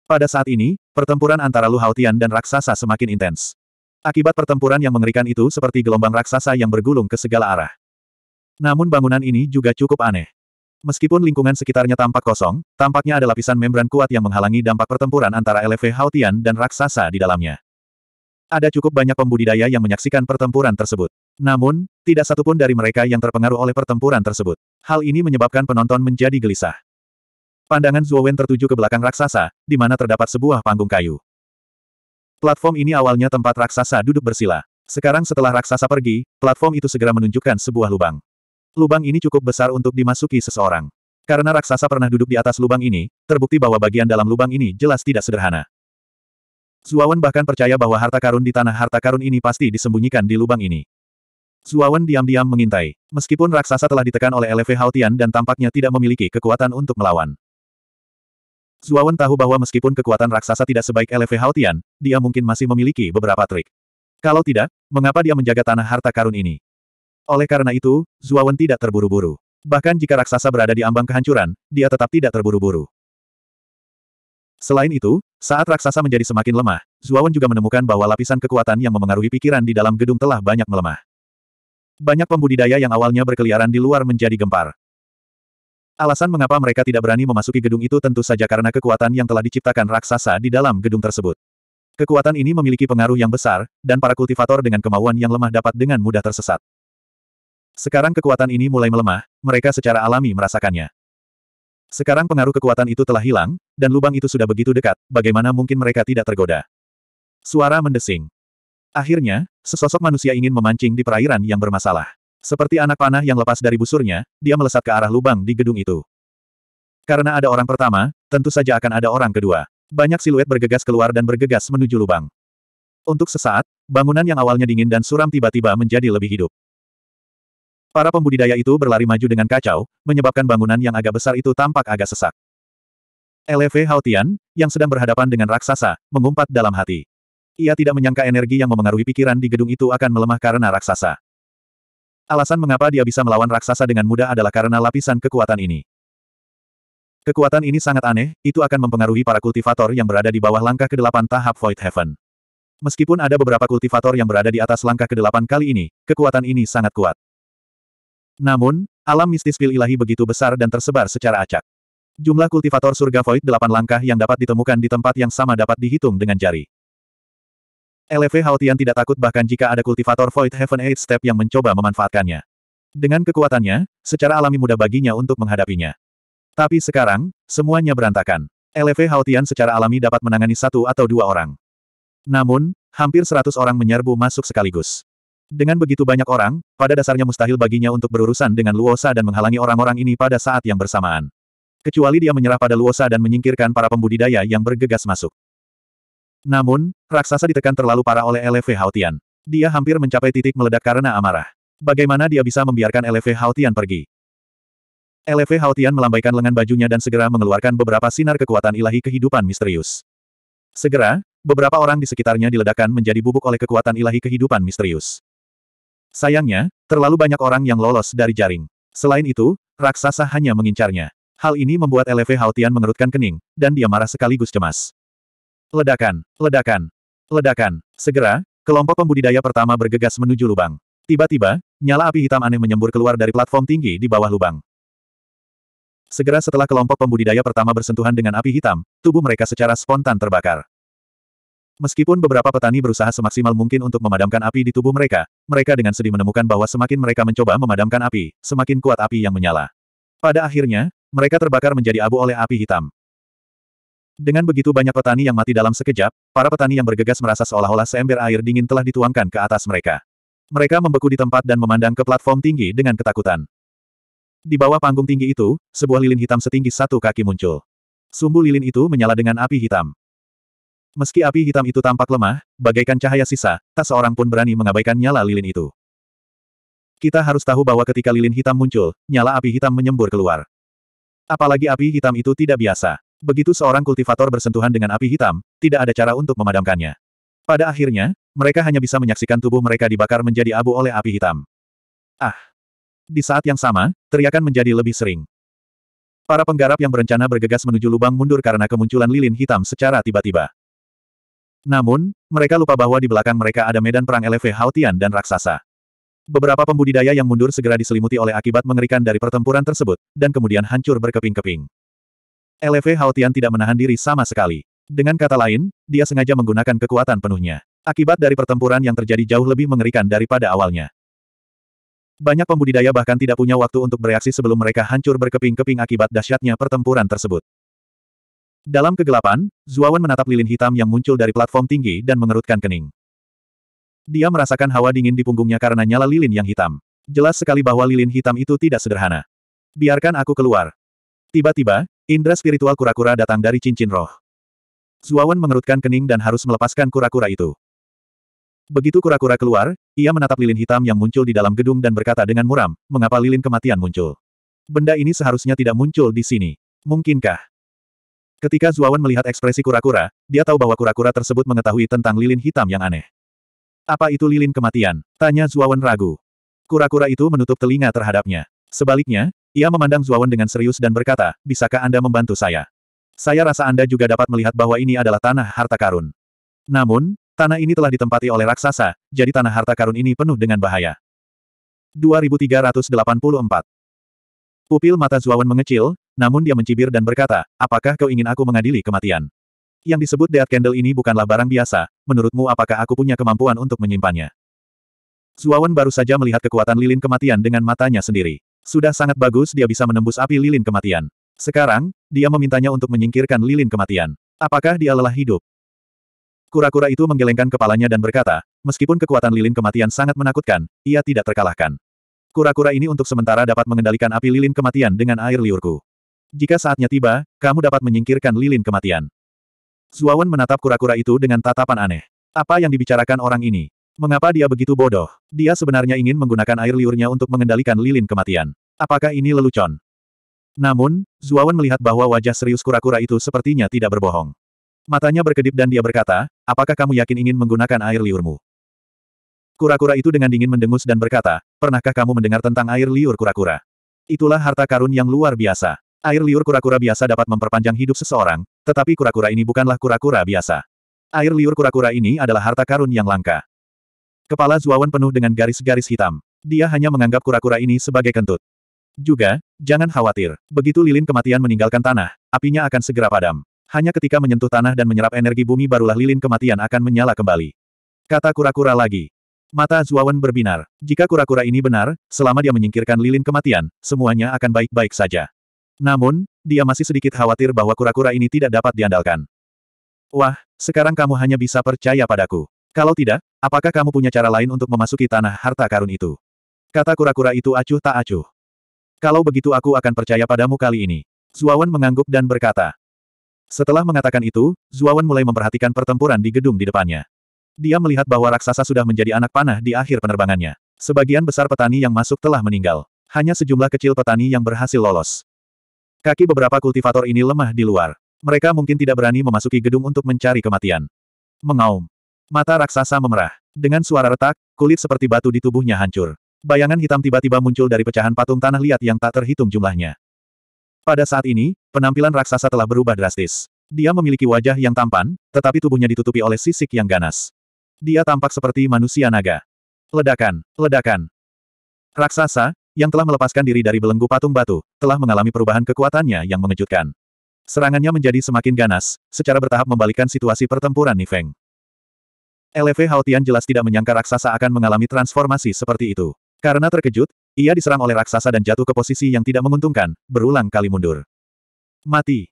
Pada saat ini, pertempuran antara Lu Haotian dan raksasa semakin intens. Akibat pertempuran yang mengerikan itu seperti gelombang raksasa yang bergulung ke segala arah. Namun bangunan ini juga cukup aneh. Meskipun lingkungan sekitarnya tampak kosong, tampaknya ada lapisan membran kuat yang menghalangi dampak pertempuran antara LV Haotian dan raksasa di dalamnya. Ada cukup banyak pembudidaya yang menyaksikan pertempuran tersebut. Namun, tidak satupun dari mereka yang terpengaruh oleh pertempuran tersebut. Hal ini menyebabkan penonton menjadi gelisah. Pandangan Zuowen tertuju ke belakang raksasa, di mana terdapat sebuah panggung kayu. Platform ini awalnya tempat raksasa duduk bersila. Sekarang setelah raksasa pergi, platform itu segera menunjukkan sebuah lubang. Lubang ini cukup besar untuk dimasuki seseorang. Karena raksasa pernah duduk di atas lubang ini, terbukti bahwa bagian dalam lubang ini jelas tidak sederhana. Zuawan bahkan percaya bahwa harta karun di tanah harta karun ini pasti disembunyikan di lubang ini. Zuawan diam-diam mengintai. Meskipun raksasa telah ditekan oleh LV Haotian dan tampaknya tidak memiliki kekuatan untuk melawan. Zuawan tahu bahwa meskipun kekuatan raksasa tidak sebaik LV Haotian, dia mungkin masih memiliki beberapa trik. Kalau tidak, mengapa dia menjaga tanah harta karun ini? Oleh karena itu, Zuawan tidak terburu-buru. Bahkan jika raksasa berada di ambang kehancuran, dia tetap tidak terburu-buru. Selain itu, saat raksasa menjadi semakin lemah, Zuawan juga menemukan bahwa lapisan kekuatan yang memengaruhi pikiran di dalam gedung telah banyak melemah. Banyak pembudidaya yang awalnya berkeliaran di luar menjadi gempar. Alasan mengapa mereka tidak berani memasuki gedung itu tentu saja karena kekuatan yang telah diciptakan raksasa di dalam gedung tersebut. Kekuatan ini memiliki pengaruh yang besar, dan para kultivator dengan kemauan yang lemah dapat dengan mudah tersesat. Sekarang kekuatan ini mulai melemah, mereka secara alami merasakannya. Sekarang pengaruh kekuatan itu telah hilang, dan lubang itu sudah begitu dekat, bagaimana mungkin mereka tidak tergoda? Suara mendesing. Akhirnya, sesosok manusia ingin memancing di perairan yang bermasalah. Seperti anak panah yang lepas dari busurnya, dia melesat ke arah lubang di gedung itu. Karena ada orang pertama, tentu saja akan ada orang kedua. Banyak siluet bergegas keluar dan bergegas menuju lubang. Untuk sesaat, bangunan yang awalnya dingin dan suram tiba-tiba menjadi lebih hidup. Para pembudidaya itu berlari maju dengan kacau, menyebabkan bangunan yang agak besar itu tampak agak sesak. L.F. Haotian, yang sedang berhadapan dengan raksasa, mengumpat dalam hati. Ia tidak menyangka energi yang memengaruhi pikiran di gedung itu akan melemah karena raksasa. Alasan mengapa dia bisa melawan raksasa dengan mudah adalah karena lapisan kekuatan ini. Kekuatan ini sangat aneh, itu akan mempengaruhi para kultivator yang berada di bawah langkah ke-8 tahap Void Heaven. Meskipun ada beberapa kultivator yang berada di atas langkah ke-8 kali ini, kekuatan ini sangat kuat. Namun, alam mistis pil ilahi begitu besar dan tersebar secara acak. Jumlah kultivator surga void delapan langkah yang dapat ditemukan di tempat yang sama dapat dihitung dengan jari. LV Haotian tidak takut bahkan jika ada kultivator void heaven eight step yang mencoba memanfaatkannya. Dengan kekuatannya, secara alami mudah baginya untuk menghadapinya. Tapi sekarang, semuanya berantakan. LV Haotian secara alami dapat menangani satu atau dua orang. Namun, hampir seratus orang menyerbu masuk sekaligus. Dengan begitu banyak orang, pada dasarnya mustahil baginya untuk berurusan dengan Luosa dan menghalangi orang-orang ini pada saat yang bersamaan. Kecuali dia menyerah pada Luosa dan menyingkirkan para pembudidaya yang bergegas masuk. Namun, raksasa ditekan terlalu parah oleh LV Hautian. Dia hampir mencapai titik meledak karena amarah. Bagaimana dia bisa membiarkan LV Hautian pergi? LV Hautian melambaikan lengan bajunya dan segera mengeluarkan beberapa sinar kekuatan ilahi kehidupan misterius. Segera, beberapa orang di sekitarnya diledakkan menjadi bubuk oleh kekuatan ilahi kehidupan misterius. Sayangnya, terlalu banyak orang yang lolos dari jaring. Selain itu, raksasa hanya mengincarnya. Hal ini membuat LV Haotian mengerutkan kening, dan dia marah sekaligus cemas. Ledakan, ledakan, ledakan. Segera, kelompok pembudidaya pertama bergegas menuju lubang. Tiba-tiba, nyala api hitam aneh menyembur keluar dari platform tinggi di bawah lubang. Segera setelah kelompok pembudidaya pertama bersentuhan dengan api hitam, tubuh mereka secara spontan terbakar. Meskipun beberapa petani berusaha semaksimal mungkin untuk memadamkan api di tubuh mereka, mereka dengan sedih menemukan bahwa semakin mereka mencoba memadamkan api, semakin kuat api yang menyala. Pada akhirnya, mereka terbakar menjadi abu oleh api hitam. Dengan begitu banyak petani yang mati dalam sekejap, para petani yang bergegas merasa seolah-olah seember air dingin telah dituangkan ke atas mereka. Mereka membeku di tempat dan memandang ke platform tinggi dengan ketakutan. Di bawah panggung tinggi itu, sebuah lilin hitam setinggi satu kaki muncul. Sumbu lilin itu menyala dengan api hitam. Meski api hitam itu tampak lemah, bagaikan cahaya sisa, tak seorang pun berani mengabaikan nyala lilin itu. Kita harus tahu bahwa ketika lilin hitam muncul, nyala api hitam menyembur keluar. Apalagi api hitam itu tidak biasa. Begitu seorang kultivator bersentuhan dengan api hitam, tidak ada cara untuk memadamkannya. Pada akhirnya, mereka hanya bisa menyaksikan tubuh mereka dibakar menjadi abu oleh api hitam. Ah! Di saat yang sama, teriakan menjadi lebih sering. Para penggarap yang berencana bergegas menuju lubang mundur karena kemunculan lilin hitam secara tiba-tiba. Namun, mereka lupa bahwa di belakang mereka ada medan perang LV Hautian dan raksasa. Beberapa pembudidaya yang mundur segera diselimuti oleh akibat mengerikan dari pertempuran tersebut, dan kemudian hancur berkeping-keping. LV Hautian tidak menahan diri sama sekali. Dengan kata lain, dia sengaja menggunakan kekuatan penuhnya. Akibat dari pertempuran yang terjadi jauh lebih mengerikan daripada awalnya. Banyak pembudidaya bahkan tidak punya waktu untuk bereaksi sebelum mereka hancur berkeping-keping akibat dahsyatnya pertempuran tersebut. Dalam kegelapan, Zuawan menatap lilin hitam yang muncul dari platform tinggi dan mengerutkan kening. Dia merasakan hawa dingin di punggungnya karena nyala lilin yang hitam. Jelas sekali bahwa lilin hitam itu tidak sederhana. Biarkan aku keluar. Tiba-tiba, indra spiritual kura-kura datang dari cincin roh. Zuawan mengerutkan kening dan harus melepaskan kura-kura itu. Begitu kura-kura keluar, ia menatap lilin hitam yang muncul di dalam gedung dan berkata dengan muram, mengapa lilin kematian muncul? Benda ini seharusnya tidak muncul di sini. Mungkinkah? Ketika Zuawan melihat ekspresi kura-kura, dia tahu bahwa kura-kura tersebut mengetahui tentang lilin hitam yang aneh. Apa itu lilin kematian? Tanya Zuawan ragu. Kura-kura itu menutup telinga terhadapnya. Sebaliknya, ia memandang Zuawan dengan serius dan berkata, Bisakah Anda membantu saya? Saya rasa Anda juga dapat melihat bahwa ini adalah tanah harta karun. Namun, tanah ini telah ditempati oleh raksasa, jadi tanah harta karun ini penuh dengan bahaya. 2384 Pupil mata Zuawan mengecil, namun dia mencibir dan berkata, apakah kau ingin aku mengadili kematian? Yang disebut Dead Candle ini bukanlah barang biasa, menurutmu apakah aku punya kemampuan untuk menyimpannya? Zuawan baru saja melihat kekuatan lilin kematian dengan matanya sendiri. Sudah sangat bagus dia bisa menembus api lilin kematian. Sekarang, dia memintanya untuk menyingkirkan lilin kematian. Apakah dia lelah hidup? Kura-kura itu menggelengkan kepalanya dan berkata, meskipun kekuatan lilin kematian sangat menakutkan, ia tidak terkalahkan. Kura-kura ini untuk sementara dapat mengendalikan api lilin kematian dengan air liurku. Jika saatnya tiba, kamu dapat menyingkirkan lilin kematian. Zuawan menatap kura-kura itu dengan tatapan aneh. Apa yang dibicarakan orang ini? Mengapa dia begitu bodoh? Dia sebenarnya ingin menggunakan air liurnya untuk mengendalikan lilin kematian. Apakah ini lelucon? Namun, Zuawan melihat bahwa wajah serius kura-kura itu sepertinya tidak berbohong. Matanya berkedip dan dia berkata, apakah kamu yakin ingin menggunakan air liurmu? Kura-kura itu dengan dingin mendengus dan berkata, pernahkah kamu mendengar tentang air liur kura-kura? Itulah harta karun yang luar biasa. Air liur kura-kura biasa dapat memperpanjang hidup seseorang, tetapi kura-kura ini bukanlah kura-kura biasa. Air liur kura-kura ini adalah harta karun yang langka. Kepala Zuawan penuh dengan garis-garis hitam. Dia hanya menganggap kura-kura ini sebagai kentut. Juga, jangan khawatir, begitu lilin kematian meninggalkan tanah, apinya akan segera padam. Hanya ketika menyentuh tanah dan menyerap energi bumi barulah lilin kematian akan menyala kembali. Kata kura-kura lagi. Mata Zuawan berbinar. Jika kura-kura ini benar, selama dia menyingkirkan lilin kematian, semuanya akan baik-baik saja. Namun, dia masih sedikit khawatir bahwa kura-kura ini tidak dapat diandalkan. Wah, sekarang kamu hanya bisa percaya padaku. Kalau tidak, apakah kamu punya cara lain untuk memasuki tanah harta karun itu? Kata kura-kura itu acuh tak acuh. Kalau begitu aku akan percaya padamu kali ini. Zuawan mengangguk dan berkata. Setelah mengatakan itu, Zuawan mulai memperhatikan pertempuran di gedung di depannya. Dia melihat bahwa raksasa sudah menjadi anak panah di akhir penerbangannya. Sebagian besar petani yang masuk telah meninggal. Hanya sejumlah kecil petani yang berhasil lolos. Kaki beberapa kultivator ini lemah di luar. Mereka mungkin tidak berani memasuki gedung untuk mencari kematian. Mengaum. Mata raksasa memerah. Dengan suara retak, kulit seperti batu di tubuhnya hancur. Bayangan hitam tiba-tiba muncul dari pecahan patung tanah liat yang tak terhitung jumlahnya. Pada saat ini, penampilan raksasa telah berubah drastis. Dia memiliki wajah yang tampan, tetapi tubuhnya ditutupi oleh sisik yang ganas. Dia tampak seperti manusia naga. Ledakan, ledakan. Raksasa, yang telah melepaskan diri dari belenggu patung batu, telah mengalami perubahan kekuatannya yang mengejutkan. Serangannya menjadi semakin ganas, secara bertahap membalikkan situasi pertempuran Nifeng. LV Haotian jelas tidak menyangka raksasa akan mengalami transformasi seperti itu. Karena terkejut, ia diserang oleh raksasa dan jatuh ke posisi yang tidak menguntungkan, berulang kali mundur. Mati.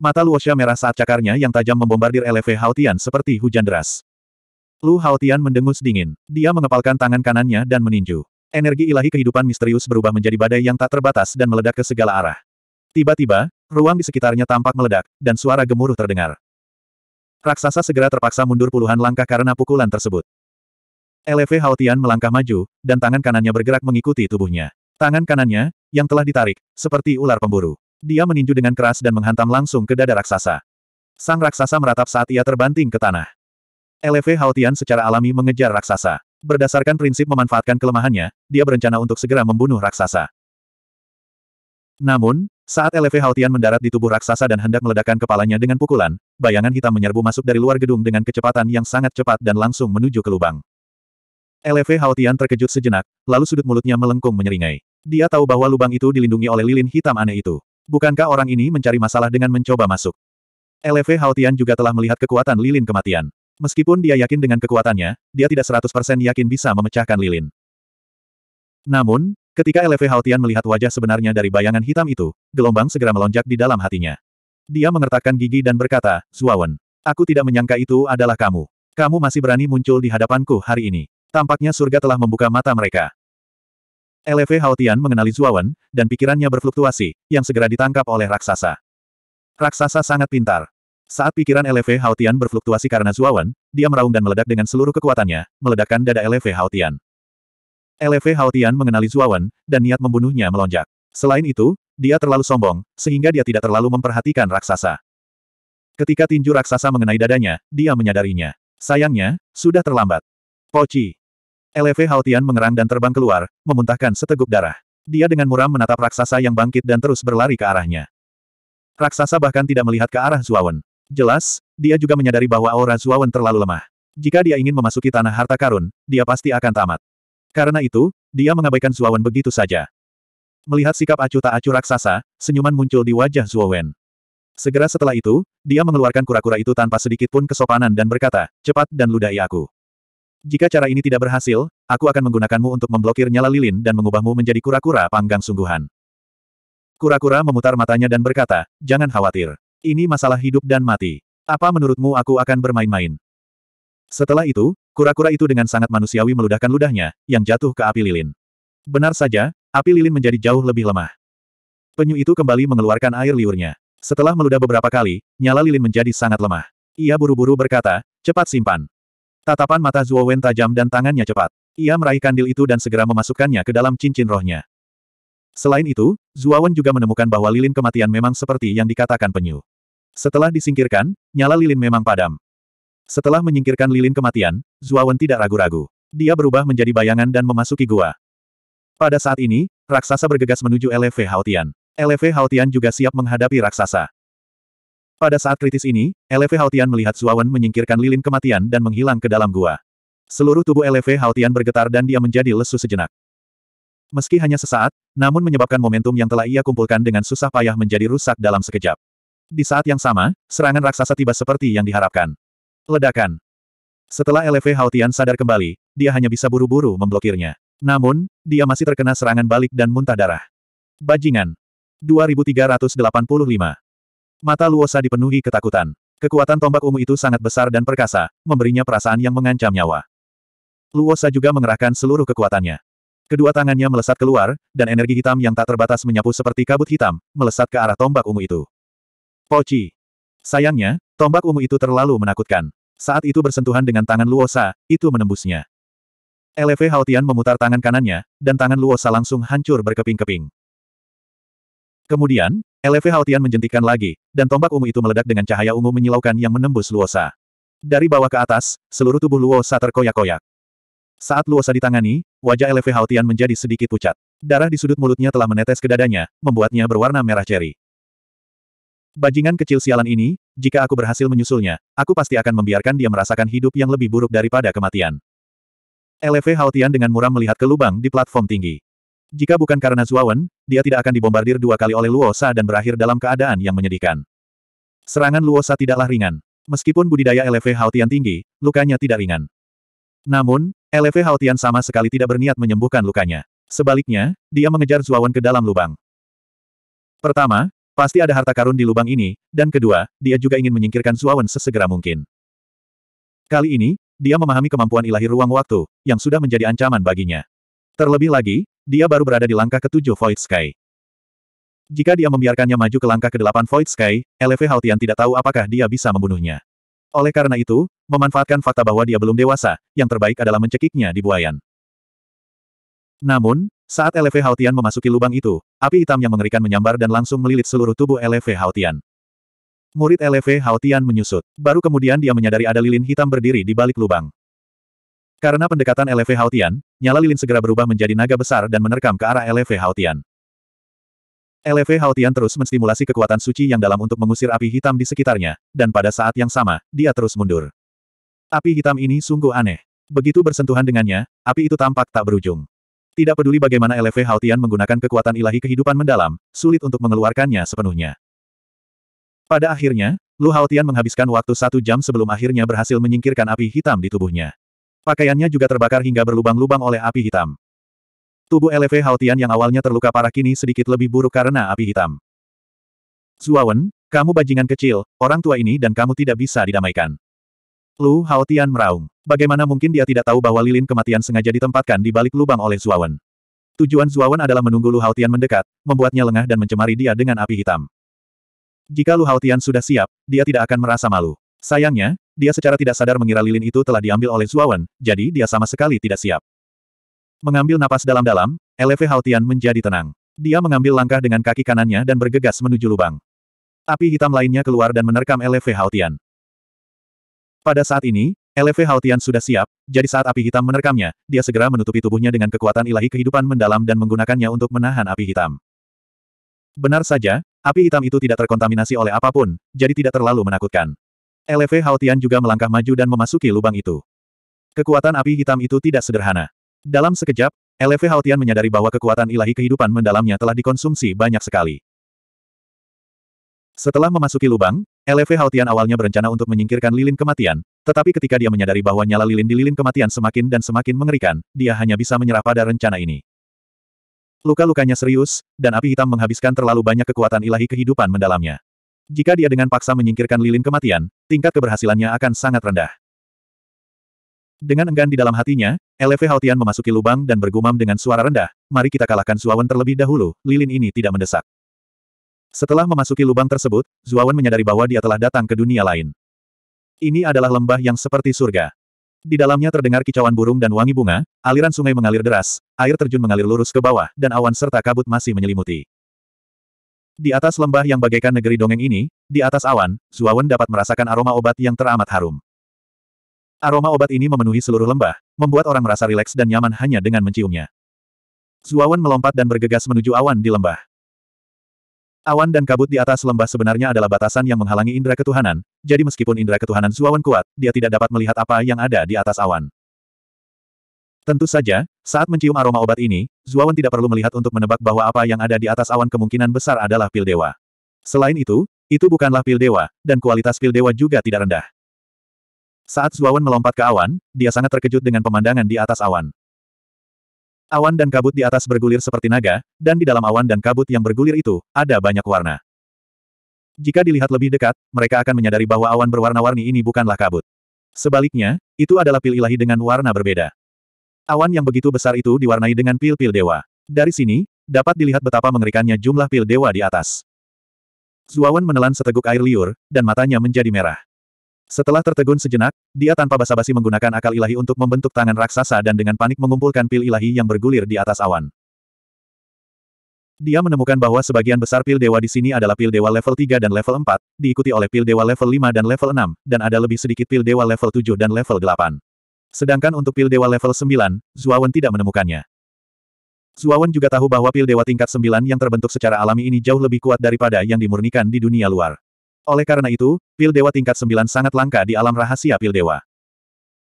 Mata Luosha merah saat cakarnya yang tajam membombardir LV Haotian seperti hujan deras. Lu Haotian mendengus dingin. Dia mengepalkan tangan kanannya dan meninju. Energi ilahi kehidupan misterius berubah menjadi badai yang tak terbatas dan meledak ke segala arah. Tiba-tiba, ruang di sekitarnya tampak meledak, dan suara gemuruh terdengar. Raksasa segera terpaksa mundur puluhan langkah karena pukulan tersebut. LV Haotian melangkah maju, dan tangan kanannya bergerak mengikuti tubuhnya. Tangan kanannya, yang telah ditarik, seperti ular pemburu. Dia meninju dengan keras dan menghantam langsung ke dada raksasa. Sang raksasa meratap saat ia terbanting ke tanah. LV Haotian secara alami mengejar raksasa. Berdasarkan prinsip memanfaatkan kelemahannya, dia berencana untuk segera membunuh raksasa. Namun, saat LV Haotian mendarat di tubuh raksasa dan hendak meledakkan kepalanya dengan pukulan, bayangan hitam menyerbu masuk dari luar gedung dengan kecepatan yang sangat cepat dan langsung menuju ke lubang. LV Haotian terkejut sejenak, lalu sudut mulutnya melengkung menyeringai. Dia tahu bahwa lubang itu dilindungi oleh lilin hitam aneh itu. Bukankah orang ini mencari masalah dengan mencoba masuk? LV Haotian juga telah melihat kekuatan lilin kematian. Meskipun dia yakin dengan kekuatannya, dia tidak 100% yakin bisa memecahkan lilin. Namun, ketika LV Haotian melihat wajah sebenarnya dari bayangan hitam itu, gelombang segera melonjak di dalam hatinya. Dia mengertakkan gigi dan berkata, Zuawan, aku tidak menyangka itu adalah kamu. Kamu masih berani muncul di hadapanku hari ini. Tampaknya surga telah membuka mata mereka. LV Haotian mengenali Zuawan, dan pikirannya berfluktuasi, yang segera ditangkap oleh raksasa. Raksasa sangat pintar. Saat pikiran LV Haotian berfluktuasi karena Zuawan, dia meraung dan meledak dengan seluruh kekuatannya, meledakkan dada LV Haotian. LV Haotian mengenali Zuawan, dan niat membunuhnya melonjak. Selain itu, dia terlalu sombong, sehingga dia tidak terlalu memperhatikan raksasa. Ketika tinju raksasa mengenai dadanya, dia menyadarinya. Sayangnya, sudah terlambat. Poci. LV Haotian mengerang dan terbang keluar, memuntahkan seteguk darah. Dia dengan muram menatap raksasa yang bangkit dan terus berlari ke arahnya. Raksasa bahkan tidak melihat ke arah Zuawan. Jelas, dia juga menyadari bahwa aura Zuawan terlalu lemah. Jika dia ingin memasuki tanah harta karun, dia pasti akan tamat. Karena itu, dia mengabaikan Zuawan begitu saja. Melihat sikap acuh tak acuh raksasa, senyuman muncul di wajah Zuawan. Segera setelah itu, dia mengeluarkan kura-kura itu tanpa sedikit pun kesopanan dan berkata, cepat dan ludahi aku. Jika cara ini tidak berhasil, aku akan menggunakanmu untuk memblokir nyala lilin dan mengubahmu menjadi kura-kura panggang sungguhan. Kura-kura memutar matanya dan berkata, jangan khawatir. Ini masalah hidup dan mati. Apa menurutmu aku akan bermain-main? Setelah itu, kura-kura itu dengan sangat manusiawi meludahkan ludahnya, yang jatuh ke api lilin. Benar saja, api lilin menjadi jauh lebih lemah. Penyu itu kembali mengeluarkan air liurnya. Setelah meludah beberapa kali, nyala lilin menjadi sangat lemah. Ia buru-buru berkata, cepat simpan. Tatapan mata Zuowen tajam dan tangannya cepat. Ia meraih kandil itu dan segera memasukkannya ke dalam cincin rohnya. Selain itu, Zuawan juga menemukan bahwa lilin kematian memang seperti yang dikatakan penyu. Setelah disingkirkan, nyala lilin memang padam. Setelah menyingkirkan lilin kematian, Zuawan tidak ragu-ragu. Dia berubah menjadi bayangan dan memasuki gua. Pada saat ini, raksasa bergegas menuju LV Haotian. LV Haotian juga siap menghadapi raksasa. Pada saat kritis ini, LV Haotian melihat Zuawan menyingkirkan lilin kematian dan menghilang ke dalam gua. Seluruh tubuh LV Haotian bergetar dan dia menjadi lesu sejenak. Meski hanya sesaat, namun menyebabkan momentum yang telah ia kumpulkan dengan susah payah menjadi rusak dalam sekejap. Di saat yang sama, serangan raksasa tiba seperti yang diharapkan. Ledakan. Setelah LV Haotian sadar kembali, dia hanya bisa buru-buru memblokirnya. Namun, dia masih terkena serangan balik dan muntah darah. Bajingan. 2385. Mata Luosa dipenuhi ketakutan. Kekuatan tombak ungu itu sangat besar dan perkasa, memberinya perasaan yang mengancam nyawa. Luosa juga mengerahkan seluruh kekuatannya. Kedua tangannya melesat keluar, dan energi hitam yang tak terbatas menyapu seperti kabut hitam, melesat ke arah tombak ungu itu. Poci. Sayangnya, tombak ungu itu terlalu menakutkan. Saat itu bersentuhan dengan tangan Luosa, itu menembusnya. LV Haotian memutar tangan kanannya, dan tangan Luosa langsung hancur berkeping-keping. Kemudian, LV Haotian menjentikan lagi, dan tombak ungu itu meledak dengan cahaya ungu menyilaukan yang menembus Luosa. Dari bawah ke atas, seluruh tubuh Luosa terkoyak-koyak. Saat Luosa ditangani, wajah LV Haotian menjadi sedikit pucat. Darah di sudut mulutnya telah menetes ke dadanya, membuatnya berwarna merah ceri. Bajingan kecil sialan ini, jika aku berhasil menyusulnya, aku pasti akan membiarkan dia merasakan hidup yang lebih buruk daripada kematian. LV Haotian dengan muram melihat ke lubang di platform tinggi. Jika bukan karena Zuawan, dia tidak akan dibombardir dua kali oleh Luosa dan berakhir dalam keadaan yang menyedihkan. Serangan Luosa tidaklah ringan. Meskipun budidaya LV Haotian tinggi, lukanya tidak ringan. Namun, LV Haotian sama sekali tidak berniat menyembuhkan lukanya. Sebaliknya, dia mengejar Zuawan ke dalam lubang. Pertama, pasti ada harta karun di lubang ini, dan kedua, dia juga ingin menyingkirkan Zuawan sesegera mungkin. Kali ini, dia memahami kemampuan ilahi ruang waktu, yang sudah menjadi ancaman baginya. Terlebih lagi, dia baru berada di langkah ketujuh Void Sky. Jika dia membiarkannya maju ke langkah ke-8 Void Sky, LV Haotian tidak tahu apakah dia bisa membunuhnya. Oleh karena itu, memanfaatkan fakta bahwa dia belum dewasa, yang terbaik adalah mencekiknya di buayan. Namun, saat LV Hautian memasuki lubang itu, api hitam yang mengerikan menyambar dan langsung melilit seluruh tubuh LV Hautian. Murid LV Hautian menyusut. Baru kemudian dia menyadari ada lilin hitam berdiri di balik lubang. Karena pendekatan LV Hautian, nyala lilin segera berubah menjadi naga besar dan menerkam ke arah LV Hautian. LV Haotian terus menstimulasi kekuatan suci yang dalam untuk mengusir api hitam di sekitarnya, dan pada saat yang sama, dia terus mundur. Api hitam ini sungguh aneh. Begitu bersentuhan dengannya, api itu tampak tak berujung. Tidak peduli bagaimana LV Haotian menggunakan kekuatan ilahi kehidupan mendalam, sulit untuk mengeluarkannya sepenuhnya. Pada akhirnya, Lu Haotian menghabiskan waktu satu jam sebelum akhirnya berhasil menyingkirkan api hitam di tubuhnya. Pakaiannya juga terbakar hingga berlubang-lubang oleh api hitam. Tubuh LV Haotian yang awalnya terluka parah kini sedikit lebih buruk karena api hitam. Zuawan, kamu bajingan kecil, orang tua ini dan kamu tidak bisa didamaikan. Lu Haotian meraung. Bagaimana mungkin dia tidak tahu bahwa lilin kematian sengaja ditempatkan di balik lubang oleh Zuawan? Tujuan Zuawan adalah menunggu Lu Haotian mendekat, membuatnya lengah dan mencemari dia dengan api hitam. Jika Lu Haotian sudah siap, dia tidak akan merasa malu. Sayangnya, dia secara tidak sadar mengira lilin itu telah diambil oleh Zuawan, jadi dia sama sekali tidak siap. Mengambil napas dalam-dalam, Lv Haltian menjadi tenang. Dia mengambil langkah dengan kaki kanannya dan bergegas menuju lubang. Api hitam lainnya keluar dan menerkam Lv Haltian. Pada saat ini, Lv Haltian sudah siap, jadi saat api hitam menerkamnya, dia segera menutupi tubuhnya dengan kekuatan ilahi kehidupan mendalam dan menggunakannya untuk menahan api hitam. Benar saja, api hitam itu tidak terkontaminasi oleh apapun, jadi tidak terlalu menakutkan. Lv Haltian juga melangkah maju dan memasuki lubang itu. Kekuatan api hitam itu tidak sederhana. Dalam sekejap, LV Haotian menyadari bahwa kekuatan ilahi kehidupan mendalamnya telah dikonsumsi banyak sekali. Setelah memasuki lubang, LV Haotian awalnya berencana untuk menyingkirkan lilin kematian, tetapi ketika dia menyadari bahwa nyala lilin di lilin kematian semakin dan semakin mengerikan, dia hanya bisa menyerah pada rencana ini. Luka-lukanya serius, dan api hitam menghabiskan terlalu banyak kekuatan ilahi kehidupan mendalamnya. Jika dia dengan paksa menyingkirkan lilin kematian, tingkat keberhasilannya akan sangat rendah. Dengan enggan di dalam hatinya, Lv Haltian memasuki lubang dan bergumam dengan suara rendah, mari kita kalahkan Zuawan terlebih dahulu, lilin ini tidak mendesak. Setelah memasuki lubang tersebut, Zuawan menyadari bahwa dia telah datang ke dunia lain. Ini adalah lembah yang seperti surga. Di dalamnya terdengar kicauan burung dan wangi bunga, aliran sungai mengalir deras, air terjun mengalir lurus ke bawah, dan awan serta kabut masih menyelimuti. Di atas lembah yang bagaikan negeri dongeng ini, di atas awan, Zuawan dapat merasakan aroma obat yang teramat harum. Aroma obat ini memenuhi seluruh lembah, membuat orang merasa rileks dan nyaman hanya dengan menciumnya. Zuawan melompat dan bergegas menuju awan di lembah. Awan dan kabut di atas lembah sebenarnya adalah batasan yang menghalangi indera ketuhanan, jadi meskipun indera ketuhanan Zuawan kuat, dia tidak dapat melihat apa yang ada di atas awan. Tentu saja, saat mencium aroma obat ini, Zuawan tidak perlu melihat untuk menebak bahwa apa yang ada di atas awan kemungkinan besar adalah pil dewa. Selain itu, itu bukanlah pil dewa, dan kualitas pil dewa juga tidak rendah. Saat Zuawan melompat ke awan, dia sangat terkejut dengan pemandangan di atas awan. Awan dan kabut di atas bergulir seperti naga, dan di dalam awan dan kabut yang bergulir itu, ada banyak warna. Jika dilihat lebih dekat, mereka akan menyadari bahwa awan berwarna-warni ini bukanlah kabut. Sebaliknya, itu adalah pil ilahi dengan warna berbeda. Awan yang begitu besar itu diwarnai dengan pil-pil dewa. Dari sini, dapat dilihat betapa mengerikannya jumlah pil dewa di atas. Zuawan menelan seteguk air liur, dan matanya menjadi merah. Setelah tertegun sejenak, dia tanpa basa-basi menggunakan akal ilahi untuk membentuk tangan raksasa dan dengan panik mengumpulkan pil ilahi yang bergulir di atas awan. Dia menemukan bahwa sebagian besar pil dewa di sini adalah pil dewa level 3 dan level 4, diikuti oleh pil dewa level 5 dan level 6, dan ada lebih sedikit pil dewa level 7 dan level 8. Sedangkan untuk pil dewa level 9, Zuawan tidak menemukannya. Zuawan juga tahu bahwa pil dewa tingkat 9 yang terbentuk secara alami ini jauh lebih kuat daripada yang dimurnikan di dunia luar. Oleh karena itu, pil dewa tingkat 9 sangat langka di alam rahasia pil dewa.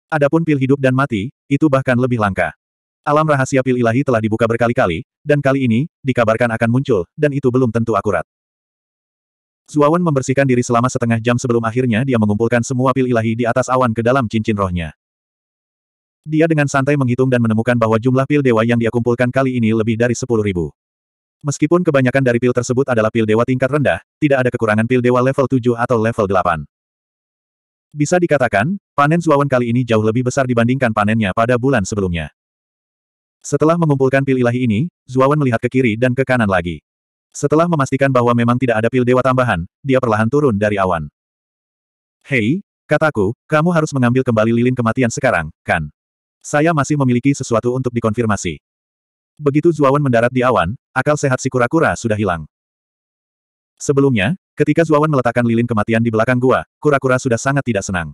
Adapun pil hidup dan mati, itu bahkan lebih langka. Alam rahasia pil ilahi telah dibuka berkali-kali, dan kali ini, dikabarkan akan muncul, dan itu belum tentu akurat. Zuawan membersihkan diri selama setengah jam sebelum akhirnya dia mengumpulkan semua pil ilahi di atas awan ke dalam cincin rohnya. Dia dengan santai menghitung dan menemukan bahwa jumlah pil dewa yang dia kumpulkan kali ini lebih dari sepuluh ribu. Meskipun kebanyakan dari pil tersebut adalah pil dewa tingkat rendah, tidak ada kekurangan pil dewa level 7 atau level 8. Bisa dikatakan, panen Zuawan kali ini jauh lebih besar dibandingkan panennya pada bulan sebelumnya. Setelah mengumpulkan pil ilahi ini, Zuawan melihat ke kiri dan ke kanan lagi. Setelah memastikan bahwa memang tidak ada pil dewa tambahan, dia perlahan turun dari awan. Hei, kataku, kamu harus mengambil kembali lilin kematian sekarang, kan? Saya masih memiliki sesuatu untuk dikonfirmasi. Begitu Zuawan mendarat di awan, akal sehat si kura-kura sudah hilang. Sebelumnya, ketika Zuawan meletakkan lilin kematian di belakang gua, kura-kura sudah sangat tidak senang.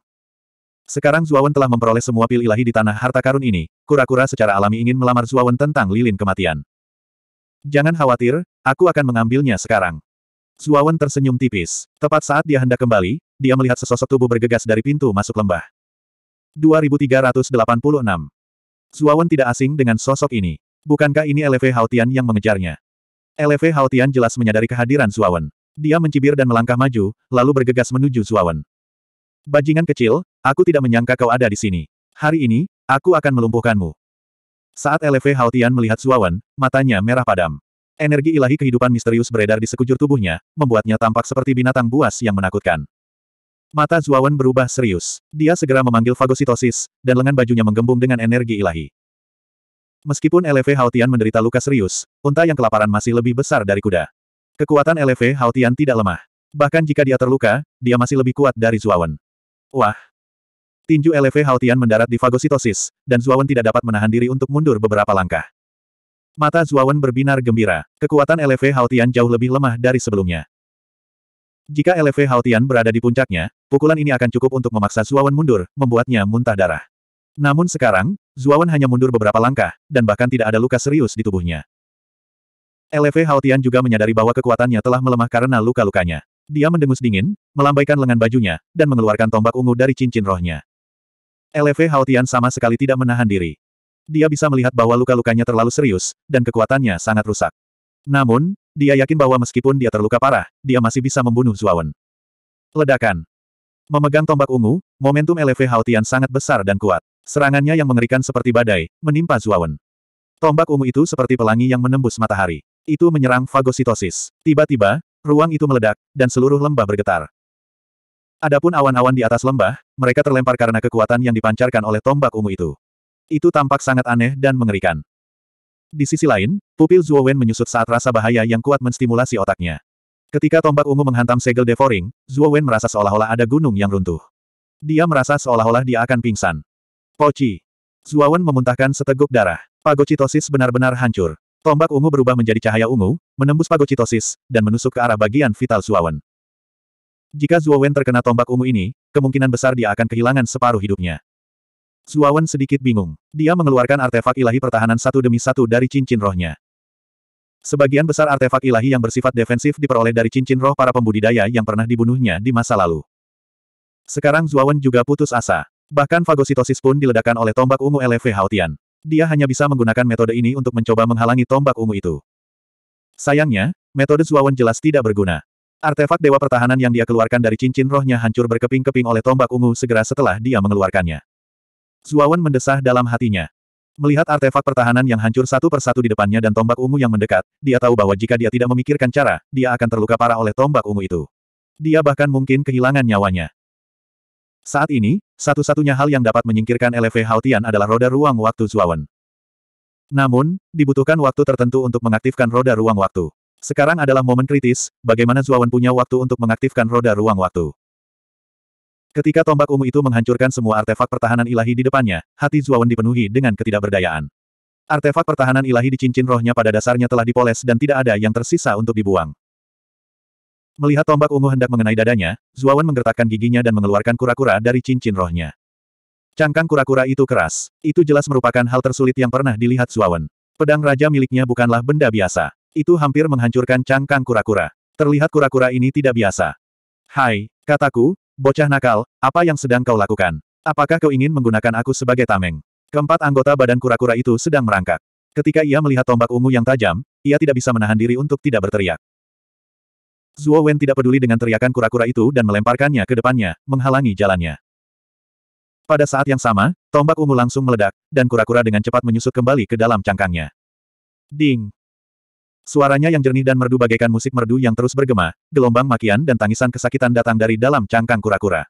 Sekarang Zuawan telah memperoleh semua pil ilahi di tanah harta karun ini, kura-kura secara alami ingin melamar Zuawan tentang lilin kematian. Jangan khawatir, aku akan mengambilnya sekarang. Zuawan tersenyum tipis. Tepat saat dia hendak kembali, dia melihat sesosok tubuh bergegas dari pintu masuk lembah. 2386 Zuawan tidak asing dengan sosok ini. Bukankah ini LV Haotian yang mengejarnya? LV Haotian jelas menyadari kehadiran Suawan. Dia mencibir dan melangkah maju, lalu bergegas menuju Zuawan. Bajingan kecil, aku tidak menyangka kau ada di sini. Hari ini, aku akan melumpuhkanmu. Saat LV Haotian melihat Suawan, matanya merah padam. Energi ilahi kehidupan misterius beredar di sekujur tubuhnya, membuatnya tampak seperti binatang buas yang menakutkan. Mata Zuawan berubah serius. Dia segera memanggil fagositosis, dan lengan bajunya menggembung dengan energi ilahi. Meskipun LV Haotian menderita luka serius, unta yang kelaparan masih lebih besar dari kuda. Kekuatan LV Haotian tidak lemah. Bahkan jika dia terluka, dia masih lebih kuat dari Zuawan. Wah! Tinju LV Haotian mendarat di fagositosis, dan Zuawan tidak dapat menahan diri untuk mundur beberapa langkah. Mata Zuawan berbinar gembira, kekuatan LV Haotian jauh lebih lemah dari sebelumnya. Jika LV Haotian berada di puncaknya, pukulan ini akan cukup untuk memaksa Zuawan mundur, membuatnya muntah darah. Namun sekarang, Zuawan hanya mundur beberapa langkah, dan bahkan tidak ada luka serius di tubuhnya. LV Haotian juga menyadari bahwa kekuatannya telah melemah karena luka-lukanya. Dia mendengus dingin, melambaikan lengan bajunya, dan mengeluarkan tombak ungu dari cincin rohnya. LV Haotian sama sekali tidak menahan diri. Dia bisa melihat bahwa luka-lukanya terlalu serius, dan kekuatannya sangat rusak. Namun, dia yakin bahwa meskipun dia terluka parah, dia masih bisa membunuh Zuawan. Ledakan. Memegang tombak ungu, momentum LV Haotian sangat besar dan kuat. Serangannya yang mengerikan seperti badai, menimpa Zuawan. Tombak ungu itu seperti pelangi yang menembus matahari. Itu menyerang fagositosis. Tiba-tiba, ruang itu meledak, dan seluruh lembah bergetar. Adapun awan-awan di atas lembah, mereka terlempar karena kekuatan yang dipancarkan oleh tombak ungu itu. Itu tampak sangat aneh dan mengerikan. Di sisi lain, pupil Zuowen menyusut saat rasa bahaya yang kuat menstimulasi otaknya. Ketika tombak ungu menghantam segel devouring, Zuowen merasa seolah-olah ada gunung yang runtuh. Dia merasa seolah-olah dia akan pingsan. Poci. Zuawan memuntahkan seteguk darah. Pagocitosis benar-benar hancur. Tombak ungu berubah menjadi cahaya ungu, menembus pagocitosis, dan menusuk ke arah bagian vital Zuawan. Jika Zuawan terkena tombak ungu ini, kemungkinan besar dia akan kehilangan separuh hidupnya. Zuawan sedikit bingung. Dia mengeluarkan artefak ilahi pertahanan satu demi satu dari cincin rohnya. Sebagian besar artefak ilahi yang bersifat defensif diperoleh dari cincin roh para pembudidaya yang pernah dibunuhnya di masa lalu. Sekarang Zuawan juga putus asa. Bahkan fagositosis pun diledakkan oleh tombak ungu LV Haotian. Dia hanya bisa menggunakan metode ini untuk mencoba menghalangi tombak ungu itu. Sayangnya, metode Zuawan jelas tidak berguna. Artefak Dewa Pertahanan yang dia keluarkan dari cincin rohnya hancur berkeping-keping oleh tombak ungu segera setelah dia mengeluarkannya. Zuawan mendesah dalam hatinya. Melihat artefak pertahanan yang hancur satu persatu di depannya dan tombak ungu yang mendekat, dia tahu bahwa jika dia tidak memikirkan cara, dia akan terluka parah oleh tombak ungu itu. Dia bahkan mungkin kehilangan nyawanya. Saat ini, satu-satunya hal yang dapat menyingkirkan LV Haotian adalah roda ruang waktu Zuawan. Namun, dibutuhkan waktu tertentu untuk mengaktifkan roda ruang waktu. Sekarang adalah momen kritis, bagaimana Zuawan punya waktu untuk mengaktifkan roda ruang waktu. Ketika tombak ungu itu menghancurkan semua artefak pertahanan ilahi di depannya, hati Zuawan dipenuhi dengan ketidakberdayaan. Artefak pertahanan ilahi di cincin rohnya pada dasarnya telah dipoles dan tidak ada yang tersisa untuk dibuang. Melihat tombak ungu hendak mengenai dadanya, Zuawan menggertakkan giginya dan mengeluarkan kura-kura dari cincin rohnya. Cangkang kura-kura itu keras. Itu jelas merupakan hal tersulit yang pernah dilihat Zuawan. Pedang raja miliknya bukanlah benda biasa. Itu hampir menghancurkan cangkang kura-kura. Terlihat kura-kura ini tidak biasa. Hai, kataku, bocah nakal, apa yang sedang kau lakukan? Apakah kau ingin menggunakan aku sebagai tameng? Keempat anggota badan kura-kura itu sedang merangkak. Ketika ia melihat tombak ungu yang tajam, ia tidak bisa menahan diri untuk tidak berteriak. Zuo Wen tidak peduli dengan teriakan kura-kura itu dan melemparkannya ke depannya, menghalangi jalannya. Pada saat yang sama, tombak ungu langsung meledak, dan kura-kura dengan cepat menyusut kembali ke dalam cangkangnya. Ding! Suaranya yang jernih dan merdu bagaikan musik merdu yang terus bergema, gelombang makian dan tangisan kesakitan datang dari dalam cangkang kura-kura.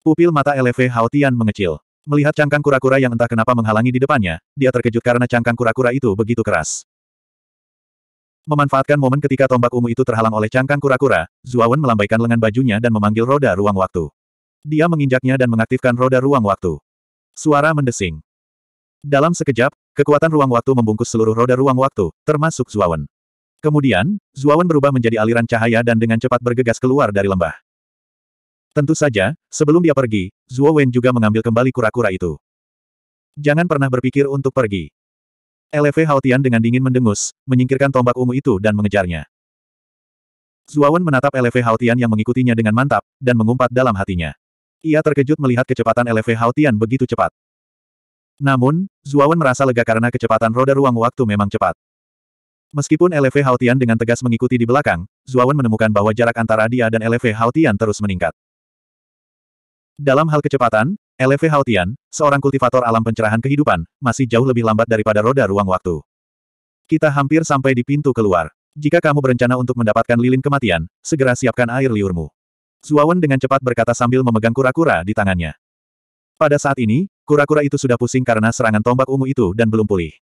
Pupil mata LV Haotian mengecil. Melihat cangkang kura-kura yang entah kenapa menghalangi di depannya, dia terkejut karena cangkang kura-kura itu begitu keras. Memanfaatkan momen ketika tombak ungu itu terhalang oleh cangkang kura-kura, Zuawan melambaikan lengan bajunya dan memanggil roda ruang waktu. Dia menginjaknya dan mengaktifkan roda ruang waktu. Suara mendesing. Dalam sekejap, kekuatan ruang waktu membungkus seluruh roda ruang waktu, termasuk Zuawan. Kemudian, Zuawan berubah menjadi aliran cahaya dan dengan cepat bergegas keluar dari lembah. Tentu saja, sebelum dia pergi, Zuo Wen juga mengambil kembali kura-kura itu. Jangan pernah berpikir untuk pergi. LV Haotian dengan dingin mendengus, menyingkirkan tombak ungu itu dan mengejarnya. Zuawan menatap LV Haotian yang mengikutinya dengan mantap, dan mengumpat dalam hatinya. Ia terkejut melihat kecepatan LV Haotian begitu cepat. Namun, Zuawan merasa lega karena kecepatan roda ruang waktu memang cepat. Meskipun LV Haotian dengan tegas mengikuti di belakang, Zuawan menemukan bahwa jarak antara dia dan LV Haotian terus meningkat. Dalam hal kecepatan, LV Haotian, seorang kultivator alam pencerahan kehidupan, masih jauh lebih lambat daripada roda ruang waktu. Kita hampir sampai di pintu keluar. Jika kamu berencana untuk mendapatkan lilin kematian, segera siapkan air liurmu. Zuawan dengan cepat berkata sambil memegang kura-kura di tangannya. Pada saat ini, kura-kura itu sudah pusing karena serangan tombak ungu itu dan belum pulih.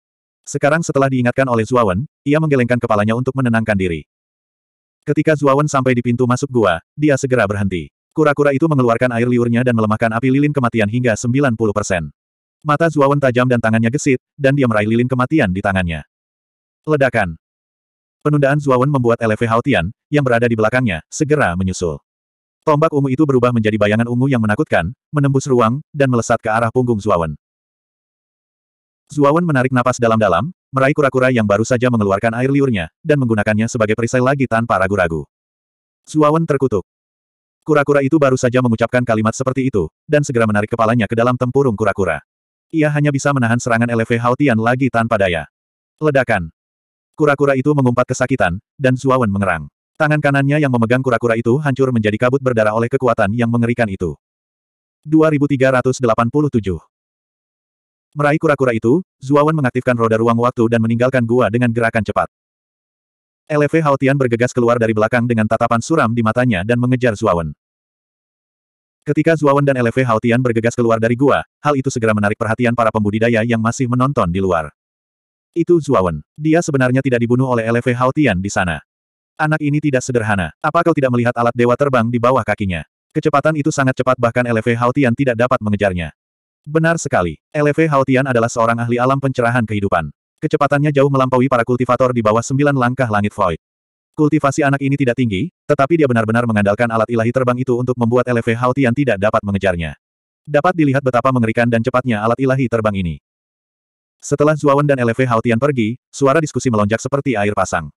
Sekarang setelah diingatkan oleh Zuawan, ia menggelengkan kepalanya untuk menenangkan diri. Ketika Zuawan sampai di pintu masuk gua, dia segera berhenti. Kura-kura itu mengeluarkan air liurnya dan melemahkan api lilin kematian hingga 90 persen. Mata Zuawan tajam dan tangannya gesit, dan dia meraih lilin kematian di tangannya. Ledakan. Penundaan Zuawan membuat LV Haotian, yang berada di belakangnya, segera menyusul. Tombak ungu itu berubah menjadi bayangan ungu yang menakutkan, menembus ruang, dan melesat ke arah punggung Zuawan. Zuawan menarik napas dalam-dalam, meraih kura-kura yang baru saja mengeluarkan air liurnya, dan menggunakannya sebagai perisai lagi tanpa ragu-ragu. Zuawan terkutuk. Kura-kura itu baru saja mengucapkan kalimat seperti itu, dan segera menarik kepalanya ke dalam tempurung kura-kura. Ia hanya bisa menahan serangan LV Haotian lagi tanpa daya. Ledakan. Kura-kura itu mengumpat kesakitan, dan Zuawan mengerang. Tangan kanannya yang memegang kura-kura itu hancur menjadi kabut berdarah oleh kekuatan yang mengerikan itu. 2387 Meraih kura-kura itu, Zuawan mengaktifkan roda ruang waktu dan meninggalkan gua dengan gerakan cepat. LV Haotian bergegas keluar dari belakang dengan tatapan suram di matanya dan mengejar Zuawan. Ketika Zuawan dan LV Haotian bergegas keluar dari gua, hal itu segera menarik perhatian para pembudidaya yang masih menonton di luar. Itu Zuawan. Dia sebenarnya tidak dibunuh oleh LV Haotian di sana. Anak ini tidak sederhana. Apa kau tidak melihat alat dewa terbang di bawah kakinya? Kecepatan itu sangat cepat bahkan LV Haotian tidak dapat mengejarnya. Benar sekali. LV Haotian adalah seorang ahli alam pencerahan kehidupan. Kecepatannya jauh melampaui para kultivator di bawah sembilan langkah langit void. Kultivasi anak ini tidak tinggi, tetapi dia benar-benar mengandalkan alat ilahi terbang itu untuk membuat LV Hauti tidak dapat mengejarnya. Dapat dilihat betapa mengerikan dan cepatnya alat ilahi terbang ini. Setelah Zuawan dan LV Haotian pergi, suara diskusi melonjak seperti air pasang.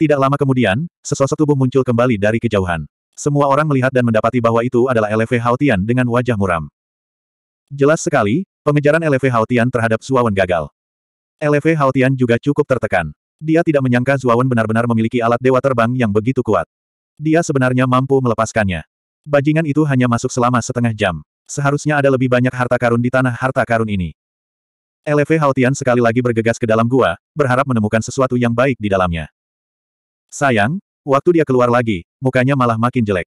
Tidak lama kemudian, sesosok tubuh muncul kembali dari kejauhan. Semua orang melihat dan mendapati bahwa itu adalah LV Haotian dengan wajah muram. Jelas sekali, pengejaran LV Haotian terhadap Zuawan gagal. LV Haotian juga cukup tertekan. Dia tidak menyangka Zuawan benar-benar memiliki alat dewa terbang yang begitu kuat. Dia sebenarnya mampu melepaskannya. Bajingan itu hanya masuk selama setengah jam. Seharusnya ada lebih banyak harta karun di tanah harta karun ini. LV Haotian sekali lagi bergegas ke dalam gua, berharap menemukan sesuatu yang baik di dalamnya. Sayang, waktu dia keluar lagi, mukanya malah makin jelek.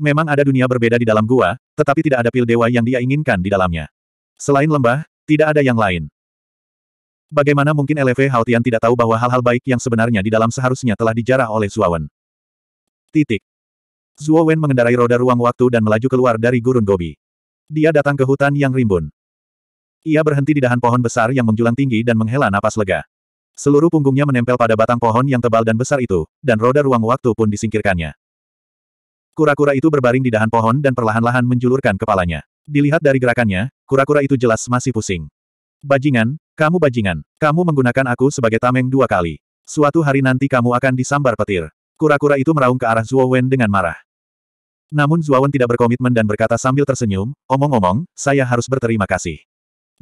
Memang ada dunia berbeda di dalam gua, tetapi tidak ada pil dewa yang dia inginkan di dalamnya. Selain lembah, tidak ada yang lain. Bagaimana mungkin LV Haotian tidak tahu bahwa hal-hal baik yang sebenarnya di dalam seharusnya telah dijarah oleh Wen? Titik. Wen mengendarai roda ruang waktu dan melaju keluar dari gurun Gobi. Dia datang ke hutan yang rimbun. Ia berhenti di dahan pohon besar yang menjulang tinggi dan menghela napas lega. Seluruh punggungnya menempel pada batang pohon yang tebal dan besar itu, dan roda ruang waktu pun disingkirkannya. Kura-kura itu berbaring di dahan pohon dan perlahan-lahan menjulurkan kepalanya. Dilihat dari gerakannya, kura-kura itu jelas masih pusing. Bajingan, kamu bajingan. Kamu menggunakan aku sebagai tameng dua kali. Suatu hari nanti kamu akan disambar petir. Kura-kura itu meraung ke arah Zuo Wen dengan marah. Namun Zuo Wen tidak berkomitmen dan berkata sambil tersenyum, omong-omong, saya harus berterima kasih.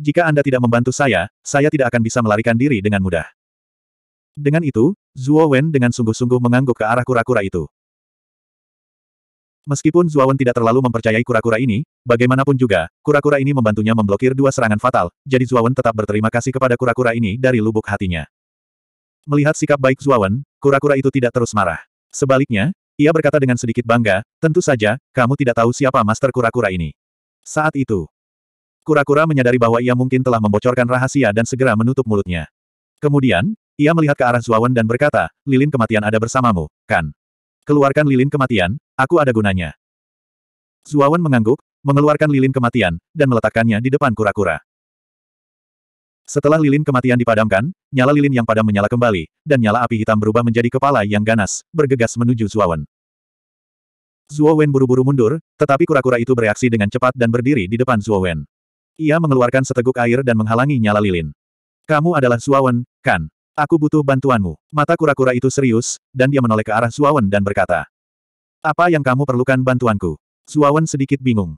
Jika Anda tidak membantu saya, saya tidak akan bisa melarikan diri dengan mudah. Dengan itu, Zuo Wen dengan sungguh-sungguh mengangguk ke arah kura-kura itu. Meskipun Zuawan tidak terlalu mempercayai kura-kura ini, bagaimanapun juga, kura-kura ini membantunya memblokir dua serangan fatal, jadi Zuawan tetap berterima kasih kepada kura-kura ini dari lubuk hatinya. Melihat sikap baik Zuawan, kura-kura itu tidak terus marah. Sebaliknya, ia berkata dengan sedikit bangga, tentu saja, kamu tidak tahu siapa master kura-kura ini. Saat itu, kura-kura menyadari bahwa ia mungkin telah membocorkan rahasia dan segera menutup mulutnya. Kemudian, ia melihat ke arah Zuawan dan berkata, lilin kematian ada bersamamu, kan? Keluarkan lilin kematian, aku ada gunanya. Zuawan mengangguk, mengeluarkan lilin kematian, dan meletakkannya di depan kura-kura. Setelah lilin kematian dipadamkan, nyala lilin yang padam menyala kembali, dan nyala api hitam berubah menjadi kepala yang ganas, bergegas menuju Zuawan. Zuawan buru-buru mundur, tetapi kura-kura itu bereaksi dengan cepat dan berdiri di depan Zuawan. Ia mengeluarkan seteguk air dan menghalangi nyala lilin. Kamu adalah Zuawan, kan? Aku butuh bantuanmu. Mata kura-kura itu serius, dan dia menoleh ke arah Zuawan dan berkata. Apa yang kamu perlukan bantuanku? Zuawan sedikit bingung.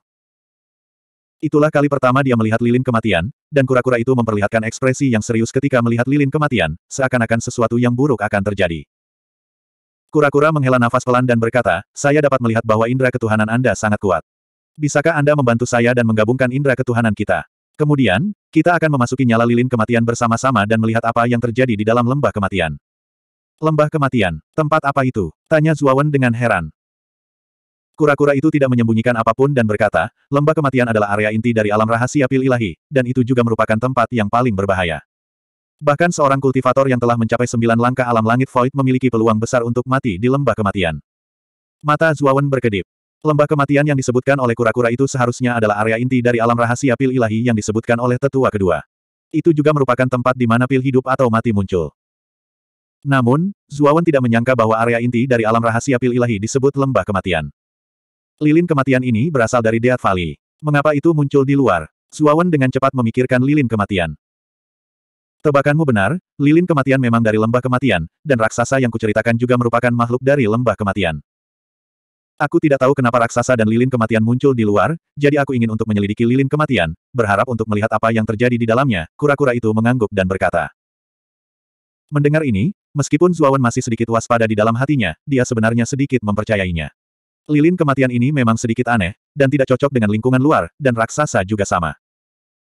Itulah kali pertama dia melihat lilin kematian, dan kura-kura itu memperlihatkan ekspresi yang serius ketika melihat lilin kematian, seakan-akan sesuatu yang buruk akan terjadi. Kura-kura menghela nafas pelan dan berkata, saya dapat melihat bahwa indera ketuhanan Anda sangat kuat. Bisakah Anda membantu saya dan menggabungkan indera ketuhanan kita? Kemudian, kita akan memasuki nyala lilin kematian bersama-sama dan melihat apa yang terjadi di dalam lembah kematian. Lembah kematian, tempat apa itu? Tanya Zuawan dengan heran. Kura-kura itu tidak menyembunyikan apapun dan berkata, lembah kematian adalah area inti dari alam rahasia pil ilahi, dan itu juga merupakan tempat yang paling berbahaya. Bahkan seorang kultivator yang telah mencapai sembilan langkah alam langit void memiliki peluang besar untuk mati di lembah kematian. Mata Zuawan berkedip. Lembah kematian yang disebutkan oleh kura-kura itu seharusnya adalah area inti dari alam rahasia pil ilahi yang disebutkan oleh tetua kedua. Itu juga merupakan tempat di mana pil hidup atau mati muncul. Namun, Zuawan tidak menyangka bahwa area inti dari alam rahasia pil ilahi disebut lembah kematian. Lilin kematian ini berasal dari Death Valley. Mengapa itu muncul di luar? Zuawan dengan cepat memikirkan lilin kematian. Tebakanmu benar, lilin kematian memang dari lembah kematian, dan raksasa yang kuceritakan juga merupakan makhluk dari lembah kematian. Aku tidak tahu kenapa raksasa dan lilin kematian muncul di luar, jadi aku ingin untuk menyelidiki lilin kematian, berharap untuk melihat apa yang terjadi di dalamnya, kura-kura itu mengangguk dan berkata. Mendengar ini, meskipun Zuawan masih sedikit waspada di dalam hatinya, dia sebenarnya sedikit mempercayainya. Lilin kematian ini memang sedikit aneh, dan tidak cocok dengan lingkungan luar, dan raksasa juga sama.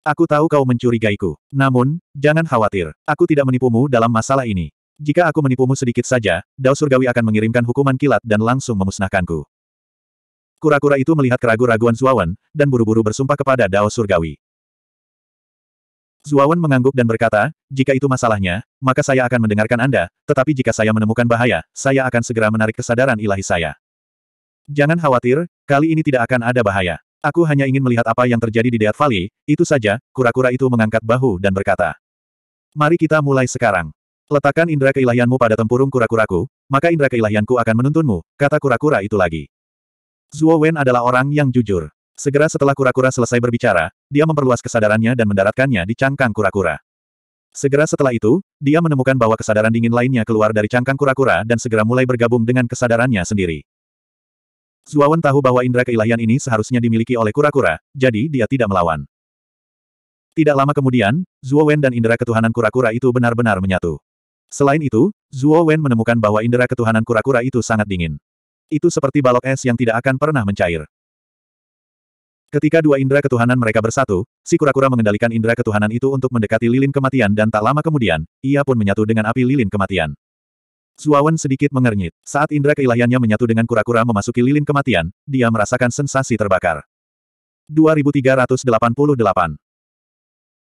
Aku tahu kau mencurigaiku. Namun, jangan khawatir, aku tidak menipumu dalam masalah ini. Jika aku menipumu sedikit saja, Dao Surgawi akan mengirimkan hukuman kilat dan langsung memusnahkanku. Kura-kura itu melihat keraguan raguan Zuawan, dan buru-buru bersumpah kepada Dao Surgawi. Zuawan mengangguk dan berkata, jika itu masalahnya, maka saya akan mendengarkan Anda, tetapi jika saya menemukan bahaya, saya akan segera menarik kesadaran ilahi saya. Jangan khawatir, kali ini tidak akan ada bahaya. Aku hanya ingin melihat apa yang terjadi di Deat Valley, itu saja, kura-kura itu mengangkat bahu dan berkata. Mari kita mulai sekarang. Letakkan indera keilahianmu pada tempurung kura-kuraku, maka indera keilahianku akan menuntunmu, kata kura-kura itu lagi. Zuo Wen adalah orang yang jujur. Segera setelah kura-kura selesai berbicara, dia memperluas kesadarannya dan mendaratkannya di cangkang kura-kura. Segera setelah itu, dia menemukan bahwa kesadaran dingin lainnya keluar dari cangkang kura-kura dan segera mulai bergabung dengan kesadarannya sendiri. Zuo Wen tahu bahwa indera keilahian ini seharusnya dimiliki oleh kura-kura, jadi dia tidak melawan. Tidak lama kemudian, Zuo Wen dan indera ketuhanan kura-kura itu benar-benar menyatu. Selain itu, Zuo Wen menemukan bahwa indera ketuhanan kura-kura itu sangat dingin. Itu seperti balok es yang tidak akan pernah mencair. Ketika dua indera ketuhanan mereka bersatu, si kura-kura mengendalikan indera ketuhanan itu untuk mendekati lilin kematian dan tak lama kemudian, ia pun menyatu dengan api lilin kematian. Zuawan sedikit mengernyit. Saat indera keilahiannya menyatu dengan kura-kura memasuki lilin kematian, dia merasakan sensasi terbakar. 2388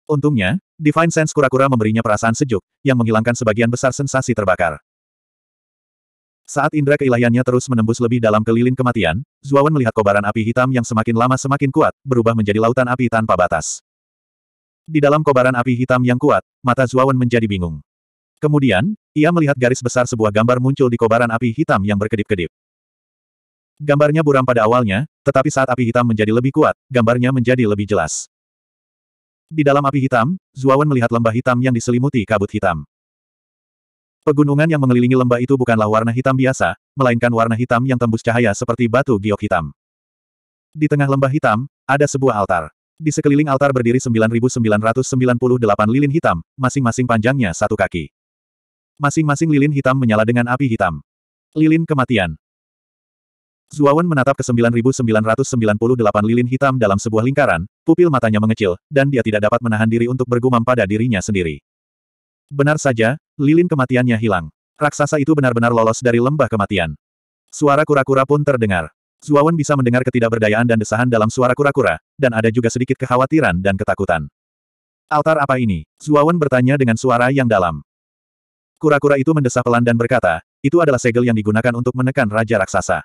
Untungnya, Divine Sense kura-kura memberinya perasaan sejuk, yang menghilangkan sebagian besar sensasi terbakar. Saat indera keilahiannya terus menembus lebih dalam ke kematian, Zuawan melihat kobaran api hitam yang semakin lama semakin kuat, berubah menjadi lautan api tanpa batas. Di dalam kobaran api hitam yang kuat, mata Zuawan menjadi bingung. Kemudian, ia melihat garis besar sebuah gambar muncul di kobaran api hitam yang berkedip-kedip. Gambarnya buram pada awalnya, tetapi saat api hitam menjadi lebih kuat, gambarnya menjadi lebih jelas. Di dalam api hitam, Zuawan melihat lembah hitam yang diselimuti kabut hitam. Pegunungan yang mengelilingi lembah itu bukanlah warna hitam biasa, melainkan warna hitam yang tembus cahaya seperti batu giok hitam. Di tengah lembah hitam, ada sebuah altar. Di sekeliling altar berdiri 9.998 lilin hitam, masing-masing panjangnya satu kaki. Masing-masing lilin hitam menyala dengan api hitam. Lilin kematian. Zuawan menatap ke 9.998 lilin hitam dalam sebuah lingkaran, pupil matanya mengecil, dan dia tidak dapat menahan diri untuk bergumam pada dirinya sendiri. Benar saja, lilin kematiannya hilang. Raksasa itu benar-benar lolos dari lembah kematian. Suara kura-kura pun terdengar. Zuawan bisa mendengar ketidakberdayaan dan desahan dalam suara kura-kura, dan ada juga sedikit kekhawatiran dan ketakutan. Altar apa ini? Zuawan bertanya dengan suara yang dalam. Kura-kura itu mendesah pelan dan berkata, itu adalah segel yang digunakan untuk menekan Raja Raksasa.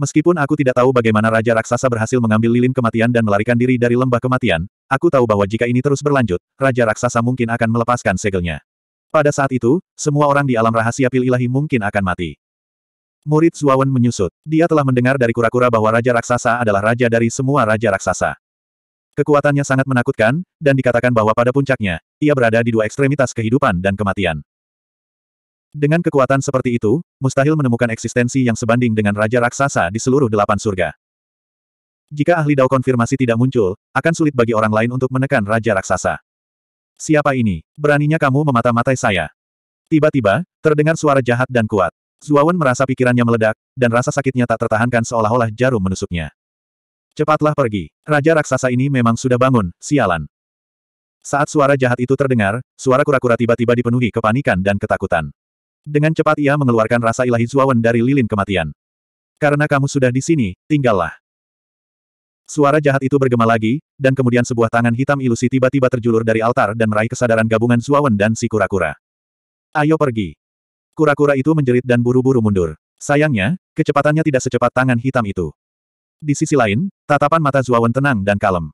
Meskipun aku tidak tahu bagaimana Raja Raksasa berhasil mengambil lilin kematian dan melarikan diri dari lembah kematian, aku tahu bahwa jika ini terus berlanjut, Raja Raksasa mungkin akan melepaskan segelnya. Pada saat itu, semua orang di alam rahasia pil ilahi mungkin akan mati. Murid Zuawan menyusut. Dia telah mendengar dari kura-kura bahwa Raja Raksasa adalah raja dari semua Raja Raksasa. Kekuatannya sangat menakutkan, dan dikatakan bahwa pada puncaknya, ia berada di dua ekstremitas kehidupan dan kematian. Dengan kekuatan seperti itu, mustahil menemukan eksistensi yang sebanding dengan Raja Raksasa di seluruh delapan surga. Jika ahli Dao konfirmasi tidak muncul, akan sulit bagi orang lain untuk menekan Raja Raksasa. Siapa ini? Beraninya kamu memata-matai saya. Tiba-tiba, terdengar suara jahat dan kuat. Zuawan merasa pikirannya meledak, dan rasa sakitnya tak tertahankan seolah-olah jarum menusuknya. Cepatlah pergi. Raja raksasa ini memang sudah bangun, sialan. Saat suara jahat itu terdengar, suara kura-kura tiba-tiba dipenuhi kepanikan dan ketakutan. Dengan cepat ia mengeluarkan rasa ilahi Zuawan dari lilin kematian. Karena kamu sudah di sini, tinggallah. Suara jahat itu bergema lagi, dan kemudian sebuah tangan hitam ilusi tiba-tiba terjulur dari altar dan meraih kesadaran gabungan Zuawan dan si kura-kura. Ayo pergi. Kura-kura itu menjerit dan buru-buru mundur. Sayangnya, kecepatannya tidak secepat tangan hitam itu. Di sisi lain, tatapan mata Zuawan tenang dan kalem.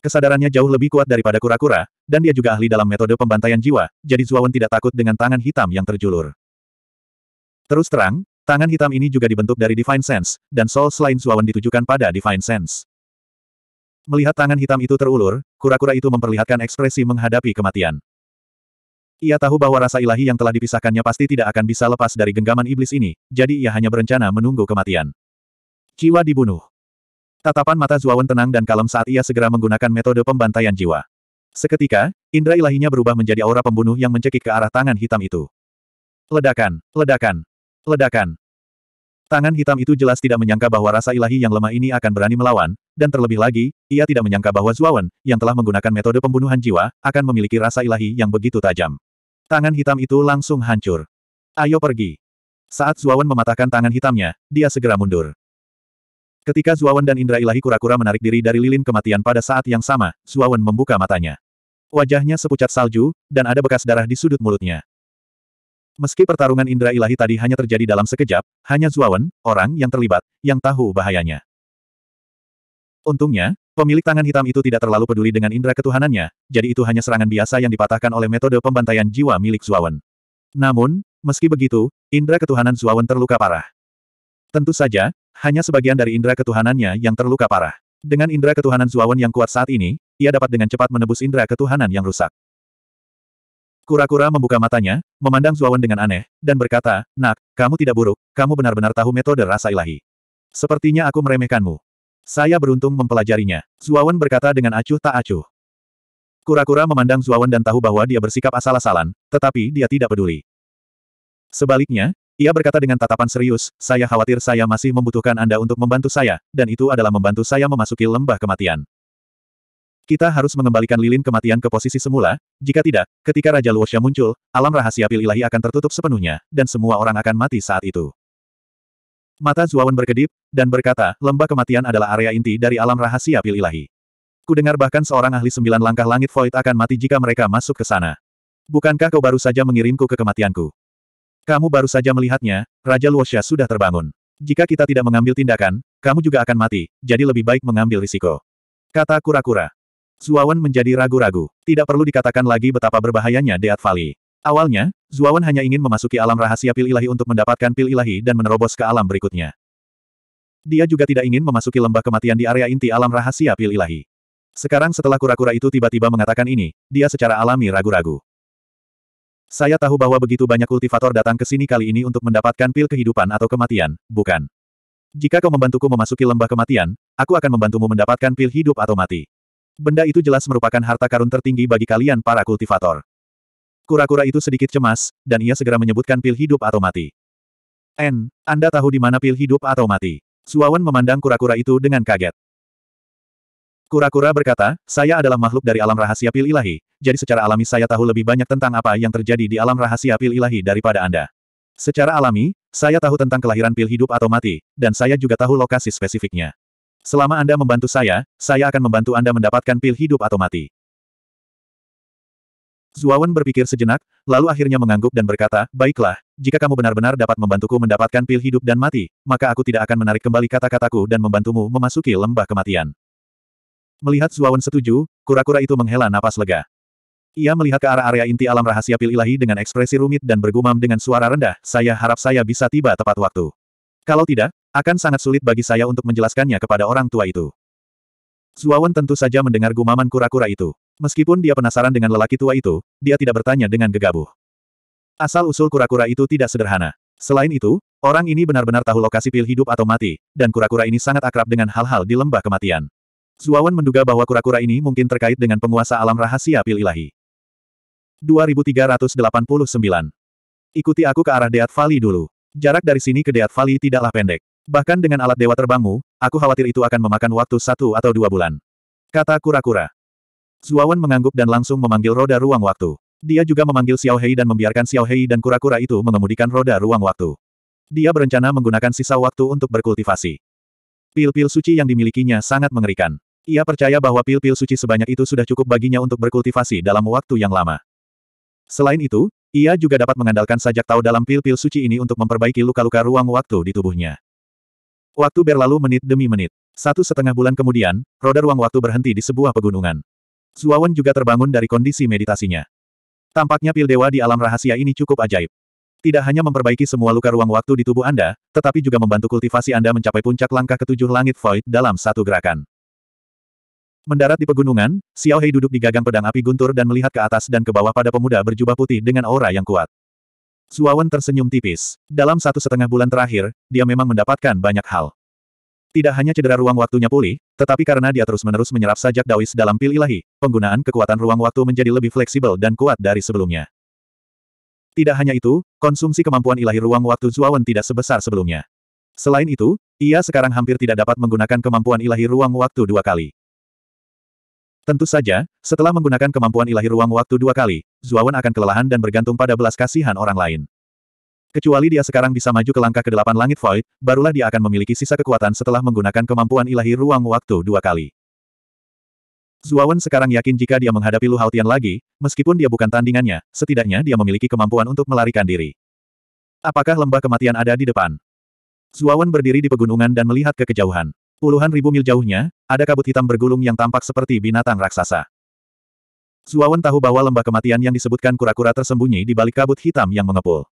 Kesadarannya jauh lebih kuat daripada kura-kura, dan dia juga ahli dalam metode pembantaian jiwa, jadi Zuawan tidak takut dengan tangan hitam yang terjulur. Terus terang, tangan hitam ini juga dibentuk dari Divine Sense, dan Soul selain Zuawan ditujukan pada Divine Sense. Melihat tangan hitam itu terulur, kura-kura itu memperlihatkan ekspresi menghadapi kematian. Ia tahu bahwa rasa ilahi yang telah dipisahkannya pasti tidak akan bisa lepas dari genggaman iblis ini, jadi ia hanya berencana menunggu kematian. Jiwa dibunuh. Tatapan mata Zuawan tenang dan kalem saat ia segera menggunakan metode pembantaian jiwa. Seketika, indera ilahinya berubah menjadi aura pembunuh yang mencekik ke arah tangan hitam itu. Ledakan, ledakan, Ledakan. Tangan hitam itu jelas tidak menyangka bahwa rasa ilahi yang lemah ini akan berani melawan, dan terlebih lagi, ia tidak menyangka bahwa Zuawan, yang telah menggunakan metode pembunuhan jiwa, akan memiliki rasa ilahi yang begitu tajam. Tangan hitam itu langsung hancur. Ayo pergi. Saat Zuawan mematahkan tangan hitamnya, dia segera mundur. Ketika Zuawan dan indra ilahi kura-kura menarik diri dari lilin kematian pada saat yang sama, Zuawan membuka matanya. Wajahnya sepucat salju, dan ada bekas darah di sudut mulutnya. Meski pertarungan indera ilahi tadi hanya terjadi dalam sekejap, hanya Zuawan, orang yang terlibat, yang tahu bahayanya. Untungnya, pemilik tangan hitam itu tidak terlalu peduli dengan indera ketuhanannya, jadi itu hanya serangan biasa yang dipatahkan oleh metode pembantaian jiwa milik Zuawan. Namun, meski begitu, indera ketuhanan Zuawan terluka parah. Tentu saja, hanya sebagian dari indera ketuhanannya yang terluka parah. Dengan indera ketuhanan Zuawan yang kuat saat ini, ia dapat dengan cepat menebus indera ketuhanan yang rusak. Kura-kura membuka matanya, memandang Zuawan dengan aneh, dan berkata, Nak, kamu tidak buruk, kamu benar-benar tahu metode rasa ilahi. Sepertinya aku meremehkanmu. Saya beruntung mempelajarinya. Zuawan berkata dengan acuh tak acuh. Kura-kura memandang Zuawan dan tahu bahwa dia bersikap asal-asalan, tetapi dia tidak peduli. Sebaliknya, ia berkata dengan tatapan serius, saya khawatir saya masih membutuhkan Anda untuk membantu saya, dan itu adalah membantu saya memasuki lembah kematian. Kita harus mengembalikan lilin kematian ke posisi semula, jika tidak, ketika Raja Luosha muncul, alam rahasia pil ilahi akan tertutup sepenuhnya, dan semua orang akan mati saat itu. Mata Zuawan berkedip, dan berkata, lembah kematian adalah area inti dari alam rahasia pil ilahi. Kudengar bahkan seorang ahli sembilan langkah langit void akan mati jika mereka masuk ke sana. Bukankah kau baru saja mengirimku ke kematianku? Kamu baru saja melihatnya, Raja Luosha sudah terbangun. Jika kita tidak mengambil tindakan, kamu juga akan mati, jadi lebih baik mengambil risiko. Kata kura-kura. Zuawan menjadi ragu-ragu. Tidak perlu dikatakan lagi betapa berbahayanya Deat Valley. Awalnya, Zuawan hanya ingin memasuki alam rahasia pil ilahi untuk mendapatkan pil ilahi dan menerobos ke alam berikutnya. Dia juga tidak ingin memasuki lembah kematian di area inti alam rahasia pil ilahi. Sekarang setelah kura-kura itu tiba-tiba mengatakan ini, dia secara alami ragu-ragu. Saya tahu bahwa begitu banyak kultivator datang ke sini kali ini untuk mendapatkan pil kehidupan atau kematian, bukan? Jika kau membantuku memasuki lembah kematian, aku akan membantumu mendapatkan pil hidup atau mati. Benda itu jelas merupakan harta karun tertinggi bagi kalian para kultivator. Kura-kura itu sedikit cemas, dan ia segera menyebutkan pil hidup atau mati. N, Anda tahu di mana pil hidup atau mati? Suawan memandang kura-kura itu dengan kaget. Kura-kura berkata, saya adalah makhluk dari alam rahasia pil ilahi, jadi secara alami saya tahu lebih banyak tentang apa yang terjadi di alam rahasia pil ilahi daripada Anda. Secara alami, saya tahu tentang kelahiran pil hidup atau mati, dan saya juga tahu lokasi spesifiknya. Selama Anda membantu saya, saya akan membantu Anda mendapatkan pil hidup atau mati. Zuawan berpikir sejenak, lalu akhirnya mengangguk dan berkata, Baiklah, jika kamu benar-benar dapat membantuku mendapatkan pil hidup dan mati, maka aku tidak akan menarik kembali kata-kataku dan membantumu memasuki lembah kematian. Melihat Zuawan setuju, kura-kura itu menghela napas lega. Ia melihat ke arah area inti alam rahasia pil ilahi dengan ekspresi rumit dan bergumam dengan suara rendah, saya harap saya bisa tiba tepat waktu. Kalau tidak, akan sangat sulit bagi saya untuk menjelaskannya kepada orang tua itu. Zuawan tentu saja mendengar gumaman kura-kura itu. Meskipun dia penasaran dengan lelaki tua itu, dia tidak bertanya dengan gegabah. Asal-usul kura-kura itu tidak sederhana. Selain itu, orang ini benar-benar tahu lokasi pil hidup atau mati, dan kura-kura ini sangat akrab dengan hal-hal di lembah kematian. Zuawan menduga bahwa kura-kura ini mungkin terkait dengan penguasa alam rahasia pil ilahi. 2389 Ikuti aku ke arah Deat Valley dulu. Jarak dari sini ke Deat Valley tidaklah pendek. Bahkan dengan alat dewa terbangmu, aku khawatir itu akan memakan waktu satu atau dua bulan. Kata kura-kura. Zuawan mengangguk dan langsung memanggil roda ruang waktu. Dia juga memanggil Xiao Hei dan membiarkan Xiao Hei dan kura-kura itu mengemudikan roda ruang waktu. Dia berencana menggunakan sisa waktu untuk berkultivasi. Pil-pil suci yang dimilikinya sangat mengerikan. Ia percaya bahwa pil-pil suci sebanyak itu sudah cukup baginya untuk berkultivasi dalam waktu yang lama. Selain itu, ia juga dapat mengandalkan sajak tahu dalam pil-pil suci ini untuk memperbaiki luka-luka ruang waktu di tubuhnya. Waktu berlalu menit demi menit. Satu setengah bulan kemudian, roda ruang waktu berhenti di sebuah pegunungan. Zuawan juga terbangun dari kondisi meditasinya. Tampaknya pil dewa di alam rahasia ini cukup ajaib. Tidak hanya memperbaiki semua luka ruang waktu di tubuh Anda, tetapi juga membantu kultivasi Anda mencapai puncak langkah ketujuh langit void dalam satu gerakan. Mendarat di pegunungan, Xiao Hei duduk di gagang pedang api guntur dan melihat ke atas dan ke bawah pada pemuda berjubah putih dengan aura yang kuat. Zuawan tersenyum tipis. Dalam satu setengah bulan terakhir, dia memang mendapatkan banyak hal. Tidak hanya cedera ruang waktunya pulih, tetapi karena dia terus-menerus menyerap sajak dawis dalam pil ilahi, penggunaan kekuatan ruang waktu menjadi lebih fleksibel dan kuat dari sebelumnya. Tidak hanya itu, konsumsi kemampuan ilahi ruang waktu Zuawan tidak sebesar sebelumnya. Selain itu, ia sekarang hampir tidak dapat menggunakan kemampuan ilahi ruang waktu dua kali. Tentu saja, setelah menggunakan kemampuan ilahi ruang waktu dua kali, Zuawan akan kelelahan dan bergantung pada belas kasihan orang lain. Kecuali dia sekarang bisa maju ke langkah ke delapan langit void, barulah dia akan memiliki sisa kekuatan setelah menggunakan kemampuan ilahi ruang waktu dua kali. Zuawan sekarang yakin jika dia menghadapi Lu Haotian lagi, meskipun dia bukan tandingannya, setidaknya dia memiliki kemampuan untuk melarikan diri. Apakah lembah kematian ada di depan? Zuawan berdiri di pegunungan dan melihat ke kejauhan. Puluhan ribu mil jauhnya, ada kabut hitam bergulung yang tampak seperti binatang raksasa. Zuawan tahu bahwa lembah kematian yang disebutkan kura-kura tersembunyi di balik kabut hitam yang mengepul.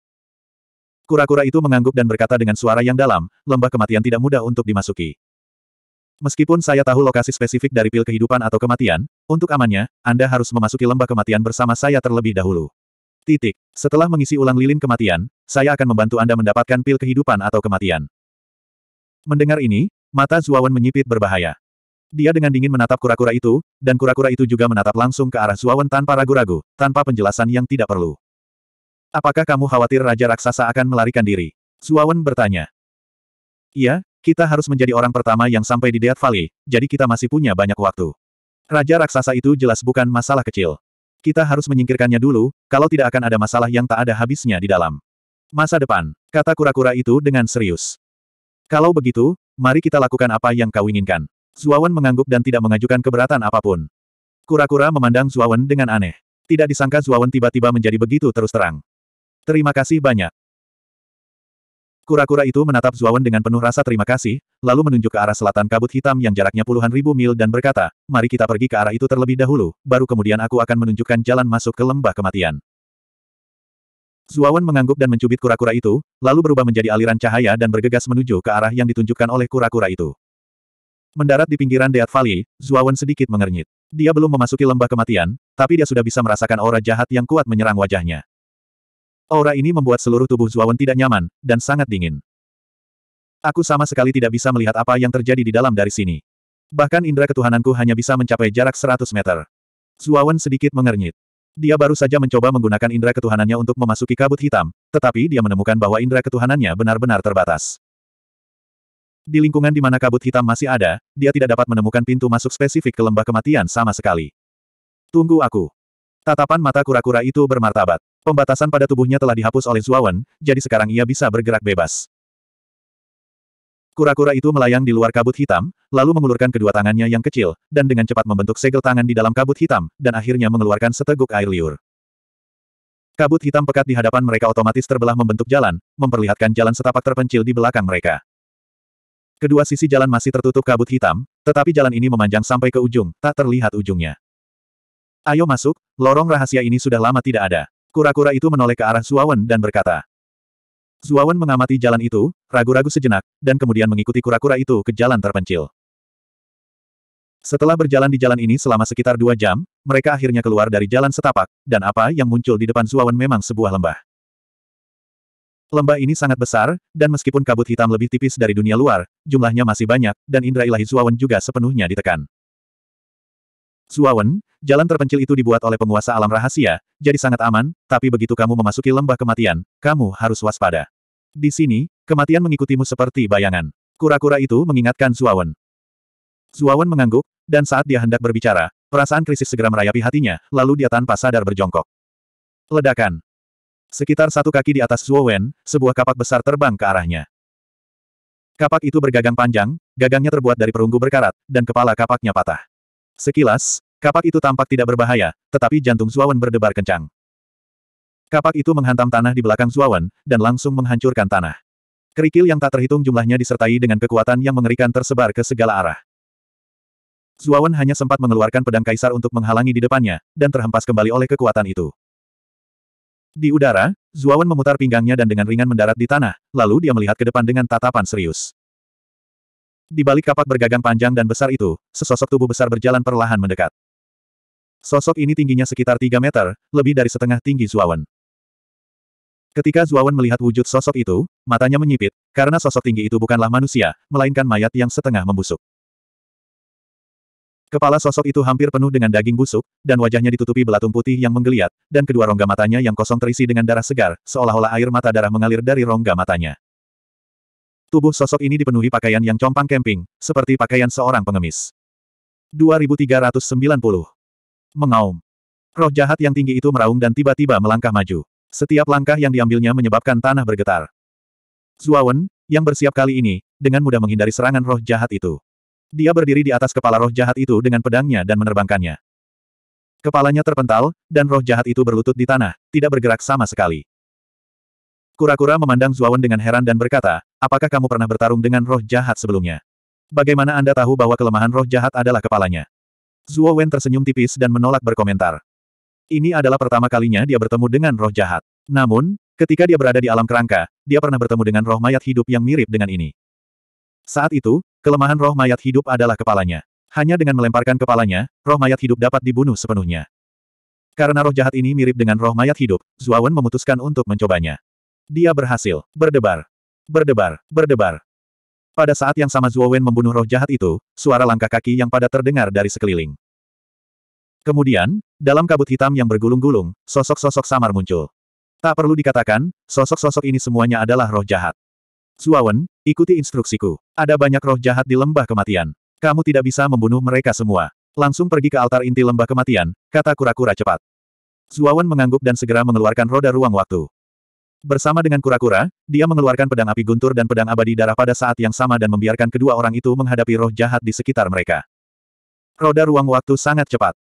Kura-kura itu mengangguk dan berkata dengan suara yang dalam, lembah kematian tidak mudah untuk dimasuki. Meskipun saya tahu lokasi spesifik dari pil kehidupan atau kematian, untuk amannya, Anda harus memasuki lembah kematian bersama saya terlebih dahulu. Titik. Setelah mengisi ulang lilin kematian, saya akan membantu Anda mendapatkan pil kehidupan atau kematian. Mendengar ini, Mata Zuawan menyipit berbahaya. Dia dengan dingin menatap kura-kura itu, dan kura-kura itu juga menatap langsung ke arah Zuawan tanpa ragu-ragu, tanpa penjelasan yang tidak perlu. Apakah kamu khawatir Raja Raksasa akan melarikan diri? Zuawan bertanya. Iya, kita harus menjadi orang pertama yang sampai di Deat Valley, jadi kita masih punya banyak waktu. Raja Raksasa itu jelas bukan masalah kecil. Kita harus menyingkirkannya dulu, kalau tidak akan ada masalah yang tak ada habisnya di dalam. Masa depan, kata kura-kura itu dengan serius. Kalau begitu, Mari kita lakukan apa yang kau inginkan. Zuawan mengangguk dan tidak mengajukan keberatan apapun. Kura-kura memandang Zuawan dengan aneh. Tidak disangka Zuawan tiba-tiba menjadi begitu terus terang. Terima kasih banyak. Kura-kura itu menatap Zuawan dengan penuh rasa terima kasih, lalu menunjuk ke arah selatan kabut hitam yang jaraknya puluhan ribu mil dan berkata, mari kita pergi ke arah itu terlebih dahulu, baru kemudian aku akan menunjukkan jalan masuk ke lembah kematian. Zuawan mengangguk dan mencubit kura-kura itu, lalu berubah menjadi aliran cahaya dan bergegas menuju ke arah yang ditunjukkan oleh kura-kura itu. Mendarat di pinggiran Deat Valley, Zuawan sedikit mengernyit. Dia belum memasuki lembah kematian, tapi dia sudah bisa merasakan aura jahat yang kuat menyerang wajahnya. Aura ini membuat seluruh tubuh Zuawan tidak nyaman, dan sangat dingin. Aku sama sekali tidak bisa melihat apa yang terjadi di dalam dari sini. Bahkan indera ketuhananku hanya bisa mencapai jarak 100 meter. Zuawan sedikit mengernyit. Dia baru saja mencoba menggunakan indera ketuhanannya untuk memasuki kabut hitam, tetapi dia menemukan bahwa indera ketuhanannya benar-benar terbatas. Di lingkungan di mana kabut hitam masih ada, dia tidak dapat menemukan pintu masuk spesifik ke lembah kematian sama sekali. Tunggu aku. Tatapan mata kura-kura itu bermartabat. Pembatasan pada tubuhnya telah dihapus oleh Zuawan, jadi sekarang ia bisa bergerak bebas. Kura-kura itu melayang di luar kabut hitam, lalu mengulurkan kedua tangannya yang kecil, dan dengan cepat membentuk segel tangan di dalam kabut hitam, dan akhirnya mengeluarkan seteguk air liur. Kabut hitam pekat di hadapan mereka otomatis terbelah membentuk jalan, memperlihatkan jalan setapak terpencil di belakang mereka. Kedua sisi jalan masih tertutup kabut hitam, tetapi jalan ini memanjang sampai ke ujung, tak terlihat ujungnya. Ayo masuk, lorong rahasia ini sudah lama tidak ada. Kura-kura itu menoleh ke arah Suawen dan berkata, Zuawan mengamati jalan itu, ragu-ragu sejenak, dan kemudian mengikuti kura-kura itu ke jalan terpencil. Setelah berjalan di jalan ini selama sekitar dua jam, mereka akhirnya keluar dari jalan setapak, dan apa yang muncul di depan Zuawan memang sebuah lembah. Lembah ini sangat besar, dan meskipun kabut hitam lebih tipis dari dunia luar, jumlahnya masih banyak, dan indra ilahi Zuawan juga sepenuhnya ditekan. Zuawan, jalan terpencil itu dibuat oleh penguasa alam rahasia, jadi sangat aman, tapi begitu kamu memasuki lembah kematian, kamu harus waspada. Di sini, kematian mengikutimu seperti bayangan. Kura-kura itu mengingatkan Zuawan. Zuawan mengangguk, dan saat dia hendak berbicara, perasaan krisis segera merayapi hatinya, lalu dia tanpa sadar berjongkok. Ledakan. Sekitar satu kaki di atas Zuawan, sebuah kapak besar terbang ke arahnya. Kapak itu bergagang panjang, gagangnya terbuat dari perunggu berkarat, dan kepala kapaknya patah. Sekilas, kapak itu tampak tidak berbahaya, tetapi jantung Zuawan berdebar kencang. Kapak itu menghantam tanah di belakang Zuawan, dan langsung menghancurkan tanah. Kerikil yang tak terhitung jumlahnya disertai dengan kekuatan yang mengerikan tersebar ke segala arah. Zuawan hanya sempat mengeluarkan pedang kaisar untuk menghalangi di depannya, dan terhempas kembali oleh kekuatan itu. Di udara, Zuawan memutar pinggangnya dan dengan ringan mendarat di tanah, lalu dia melihat ke depan dengan tatapan serius. Di balik kapak bergagang panjang dan besar itu, sesosok tubuh besar berjalan perlahan mendekat. Sosok ini tingginya sekitar 3 meter, lebih dari setengah tinggi Zuawan. Ketika Zuawan melihat wujud sosok itu, matanya menyipit, karena sosok tinggi itu bukanlah manusia, melainkan mayat yang setengah membusuk. Kepala sosok itu hampir penuh dengan daging busuk, dan wajahnya ditutupi belatung putih yang menggeliat, dan kedua rongga matanya yang kosong terisi dengan darah segar, seolah-olah air mata darah mengalir dari rongga matanya. Tubuh sosok ini dipenuhi pakaian yang compang camping, seperti pakaian seorang pengemis. 2390. Mengaum. Roh jahat yang tinggi itu meraung dan tiba-tiba melangkah maju. Setiap langkah yang diambilnya menyebabkan tanah bergetar. Zuawan, yang bersiap kali ini, dengan mudah menghindari serangan roh jahat itu. Dia berdiri di atas kepala roh jahat itu dengan pedangnya dan menerbangkannya. Kepalanya terpental, dan roh jahat itu berlutut di tanah, tidak bergerak sama sekali. Kura-kura memandang Zuawan dengan heran dan berkata, Apakah kamu pernah bertarung dengan roh jahat sebelumnya? Bagaimana Anda tahu bahwa kelemahan roh jahat adalah kepalanya? Zuo Wen tersenyum tipis dan menolak berkomentar. Ini adalah pertama kalinya dia bertemu dengan roh jahat. Namun, ketika dia berada di alam kerangka, dia pernah bertemu dengan roh mayat hidup yang mirip dengan ini. Saat itu, kelemahan roh mayat hidup adalah kepalanya. Hanya dengan melemparkan kepalanya, roh mayat hidup dapat dibunuh sepenuhnya. Karena roh jahat ini mirip dengan roh mayat hidup, Wen memutuskan untuk mencobanya. Dia berhasil berdebar Berdebar, berdebar. Pada saat yang sama Zuo Wen membunuh roh jahat itu, suara langkah kaki yang pada terdengar dari sekeliling. Kemudian, dalam kabut hitam yang bergulung-gulung, sosok-sosok samar muncul. Tak perlu dikatakan, sosok-sosok ini semuanya adalah roh jahat. Zuo Wen, ikuti instruksiku. Ada banyak roh jahat di lembah kematian. Kamu tidak bisa membunuh mereka semua. Langsung pergi ke altar inti lembah kematian, kata kura-kura cepat. Zuo Wen mengangguk dan segera mengeluarkan roda ruang waktu. Bersama dengan kura-kura, dia mengeluarkan pedang api guntur dan pedang abadi darah pada saat yang sama dan membiarkan kedua orang itu menghadapi roh jahat di sekitar mereka. Roda ruang waktu sangat cepat.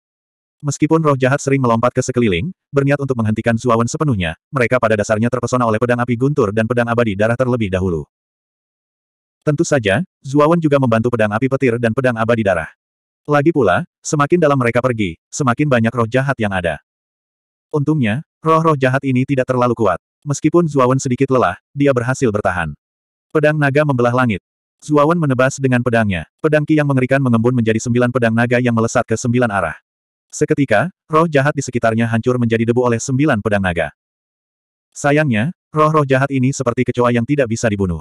Meskipun roh jahat sering melompat ke sekeliling, berniat untuk menghentikan Zuawan sepenuhnya, mereka pada dasarnya terpesona oleh pedang api guntur dan pedang abadi darah terlebih dahulu. Tentu saja, Zuawan juga membantu pedang api petir dan pedang abadi darah. Lagi pula, semakin dalam mereka pergi, semakin banyak roh jahat yang ada. Untungnya, roh-roh jahat ini tidak terlalu kuat. Meskipun Zuawan sedikit lelah, dia berhasil bertahan. Pedang naga membelah langit. Zuawan menebas dengan pedangnya. Pedang Ki yang mengerikan mengembun menjadi sembilan pedang naga yang melesat ke sembilan arah. Seketika, roh jahat di sekitarnya hancur menjadi debu oleh sembilan pedang naga. Sayangnya, roh-roh jahat ini seperti kecoa yang tidak bisa dibunuh.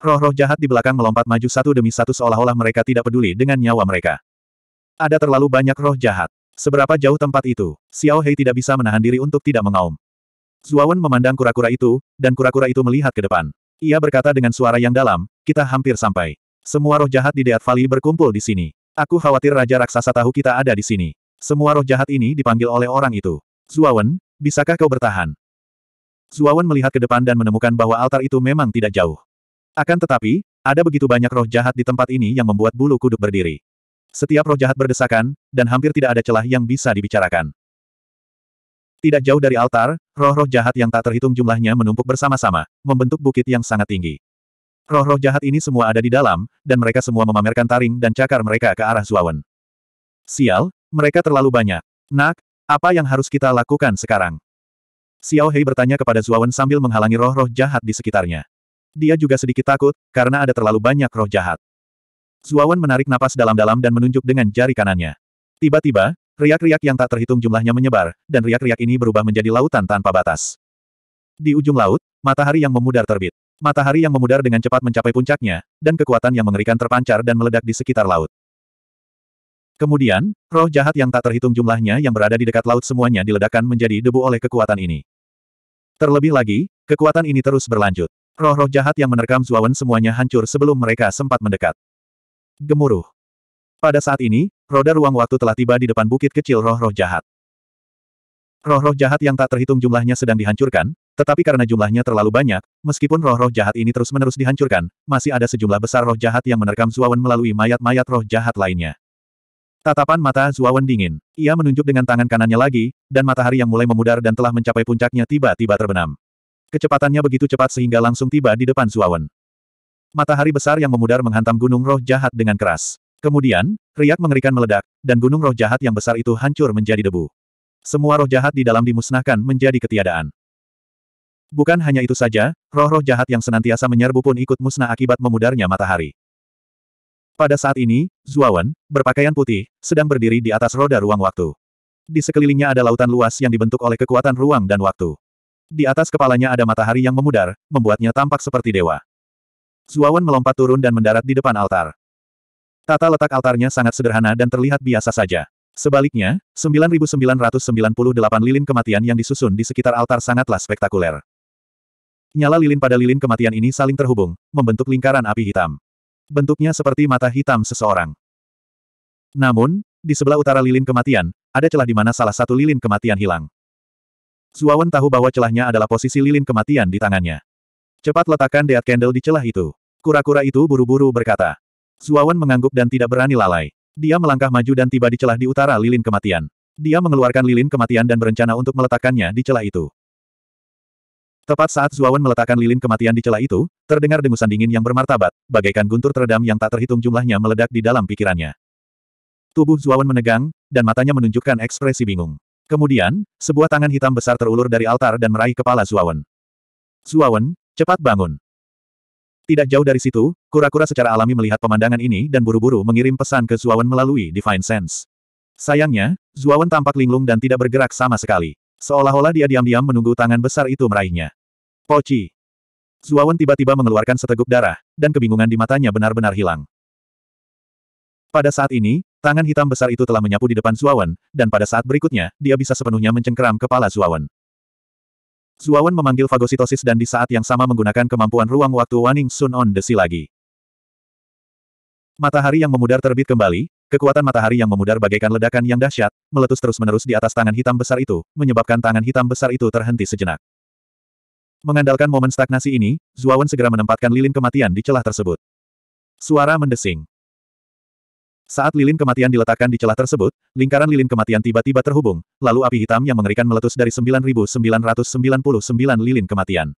Roh-roh jahat di belakang melompat maju satu demi satu seolah-olah mereka tidak peduli dengan nyawa mereka. Ada terlalu banyak roh jahat. Seberapa jauh tempat itu, Xiao Hei tidak bisa menahan diri untuk tidak mengaum. Zuawan memandang kura-kura itu, dan kura-kura itu melihat ke depan. Ia berkata dengan suara yang dalam, kita hampir sampai. Semua roh jahat di Deat Valley berkumpul di sini. Aku khawatir Raja Raksasa tahu kita ada di sini. Semua roh jahat ini dipanggil oleh orang itu. Zuawan, bisakah kau bertahan? Zuawan melihat ke depan dan menemukan bahwa altar itu memang tidak jauh. Akan tetapi, ada begitu banyak roh jahat di tempat ini yang membuat bulu kuduk berdiri. Setiap roh jahat berdesakan, dan hampir tidak ada celah yang bisa dibicarakan. Tidak jauh dari altar, roh-roh jahat yang tak terhitung jumlahnya menumpuk bersama-sama, membentuk bukit yang sangat tinggi. Roh-roh jahat ini semua ada di dalam, dan mereka semua memamerkan taring dan cakar mereka ke arah Zuawan. Sial, mereka terlalu banyak. Nak, apa yang harus kita lakukan sekarang? Xiao Hei bertanya kepada Zuawan sambil menghalangi roh-roh jahat di sekitarnya. Dia juga sedikit takut, karena ada terlalu banyak roh jahat. Zuawan menarik napas dalam-dalam dan menunjuk dengan jari kanannya. Tiba-tiba, Riak-riak yang tak terhitung jumlahnya menyebar, dan riak-riak ini berubah menjadi lautan tanpa batas. Di ujung laut, matahari yang memudar terbit. Matahari yang memudar dengan cepat mencapai puncaknya, dan kekuatan yang mengerikan terpancar dan meledak di sekitar laut. Kemudian, roh jahat yang tak terhitung jumlahnya yang berada di dekat laut semuanya diledakkan menjadi debu oleh kekuatan ini. Terlebih lagi, kekuatan ini terus berlanjut. Roh-roh jahat yang menerkam Zuawan semuanya hancur sebelum mereka sempat mendekat. Gemuruh. Pada saat ini, roda ruang waktu telah tiba di depan bukit kecil roh-roh jahat. Roh-roh jahat yang tak terhitung jumlahnya sedang dihancurkan, tetapi karena jumlahnya terlalu banyak, meskipun roh-roh jahat ini terus-menerus dihancurkan, masih ada sejumlah besar roh jahat yang menerkam Zuawan melalui mayat-mayat roh jahat lainnya. Tatapan mata Zuawan dingin. Ia menunjuk dengan tangan kanannya lagi, dan matahari yang mulai memudar dan telah mencapai puncaknya tiba-tiba terbenam. Kecepatannya begitu cepat sehingga langsung tiba di depan Zuawan. Matahari besar yang memudar menghantam gunung roh jahat dengan keras. Kemudian, riak mengerikan meledak, dan gunung roh jahat yang besar itu hancur menjadi debu. Semua roh jahat di dalam dimusnahkan menjadi ketiadaan. Bukan hanya itu saja, roh-roh jahat yang senantiasa menyerbu pun ikut musnah akibat memudarnya matahari. Pada saat ini, Zuawan, berpakaian putih, sedang berdiri di atas roda ruang waktu. Di sekelilingnya ada lautan luas yang dibentuk oleh kekuatan ruang dan waktu. Di atas kepalanya ada matahari yang memudar, membuatnya tampak seperti dewa. Zuawan melompat turun dan mendarat di depan altar. Tata letak altarnya sangat sederhana dan terlihat biasa saja. Sebaliknya, 9.998 lilin kematian yang disusun di sekitar altar sangatlah spektakuler. Nyala lilin pada lilin kematian ini saling terhubung, membentuk lingkaran api hitam. Bentuknya seperti mata hitam seseorang. Namun, di sebelah utara lilin kematian, ada celah di mana salah satu lilin kematian hilang. Zuawan tahu bahwa celahnya adalah posisi lilin kematian di tangannya. Cepat letakkan Death Candle di celah itu. Kura-kura itu buru-buru berkata. Suawan mengangguk dan tidak berani lalai. Dia melangkah maju dan tiba di celah di utara lilin kematian. Dia mengeluarkan lilin kematian dan berencana untuk meletakkannya di celah itu. Tepat saat Zuawan meletakkan lilin kematian di celah itu, terdengar dengusan dingin yang bermartabat, bagaikan guntur teredam yang tak terhitung jumlahnya meledak di dalam pikirannya. Tubuh Zuawan menegang, dan matanya menunjukkan ekspresi bingung. Kemudian, sebuah tangan hitam besar terulur dari altar dan meraih kepala Zuawan. Zuawan, cepat bangun. Tidak jauh dari situ, kura-kura secara alami melihat pemandangan ini dan buru-buru mengirim pesan ke Zuawan melalui Divine Sense. Sayangnya, Zuawan tampak linglung dan tidak bergerak sama sekali. Seolah-olah dia diam-diam menunggu tangan besar itu meraihnya. Poci. Zuawan tiba-tiba mengeluarkan seteguk darah, dan kebingungan di matanya benar-benar hilang. Pada saat ini, tangan hitam besar itu telah menyapu di depan Zuawan, dan pada saat berikutnya, dia bisa sepenuhnya mencengkeram kepala Zuawan. Zuawan memanggil fagositosis dan di saat yang sama menggunakan kemampuan ruang waktu Waning Sun On Desi lagi. Matahari yang memudar terbit kembali, kekuatan matahari yang memudar bagaikan ledakan yang dahsyat, meletus terus-menerus di atas tangan hitam besar itu, menyebabkan tangan hitam besar itu terhenti sejenak. Mengandalkan momen stagnasi ini, Zuawan segera menempatkan lilin kematian di celah tersebut. Suara mendesing. Saat lilin kematian diletakkan di celah tersebut, lingkaran lilin kematian tiba-tiba terhubung, lalu api hitam yang mengerikan meletus dari 9999 lilin kematian.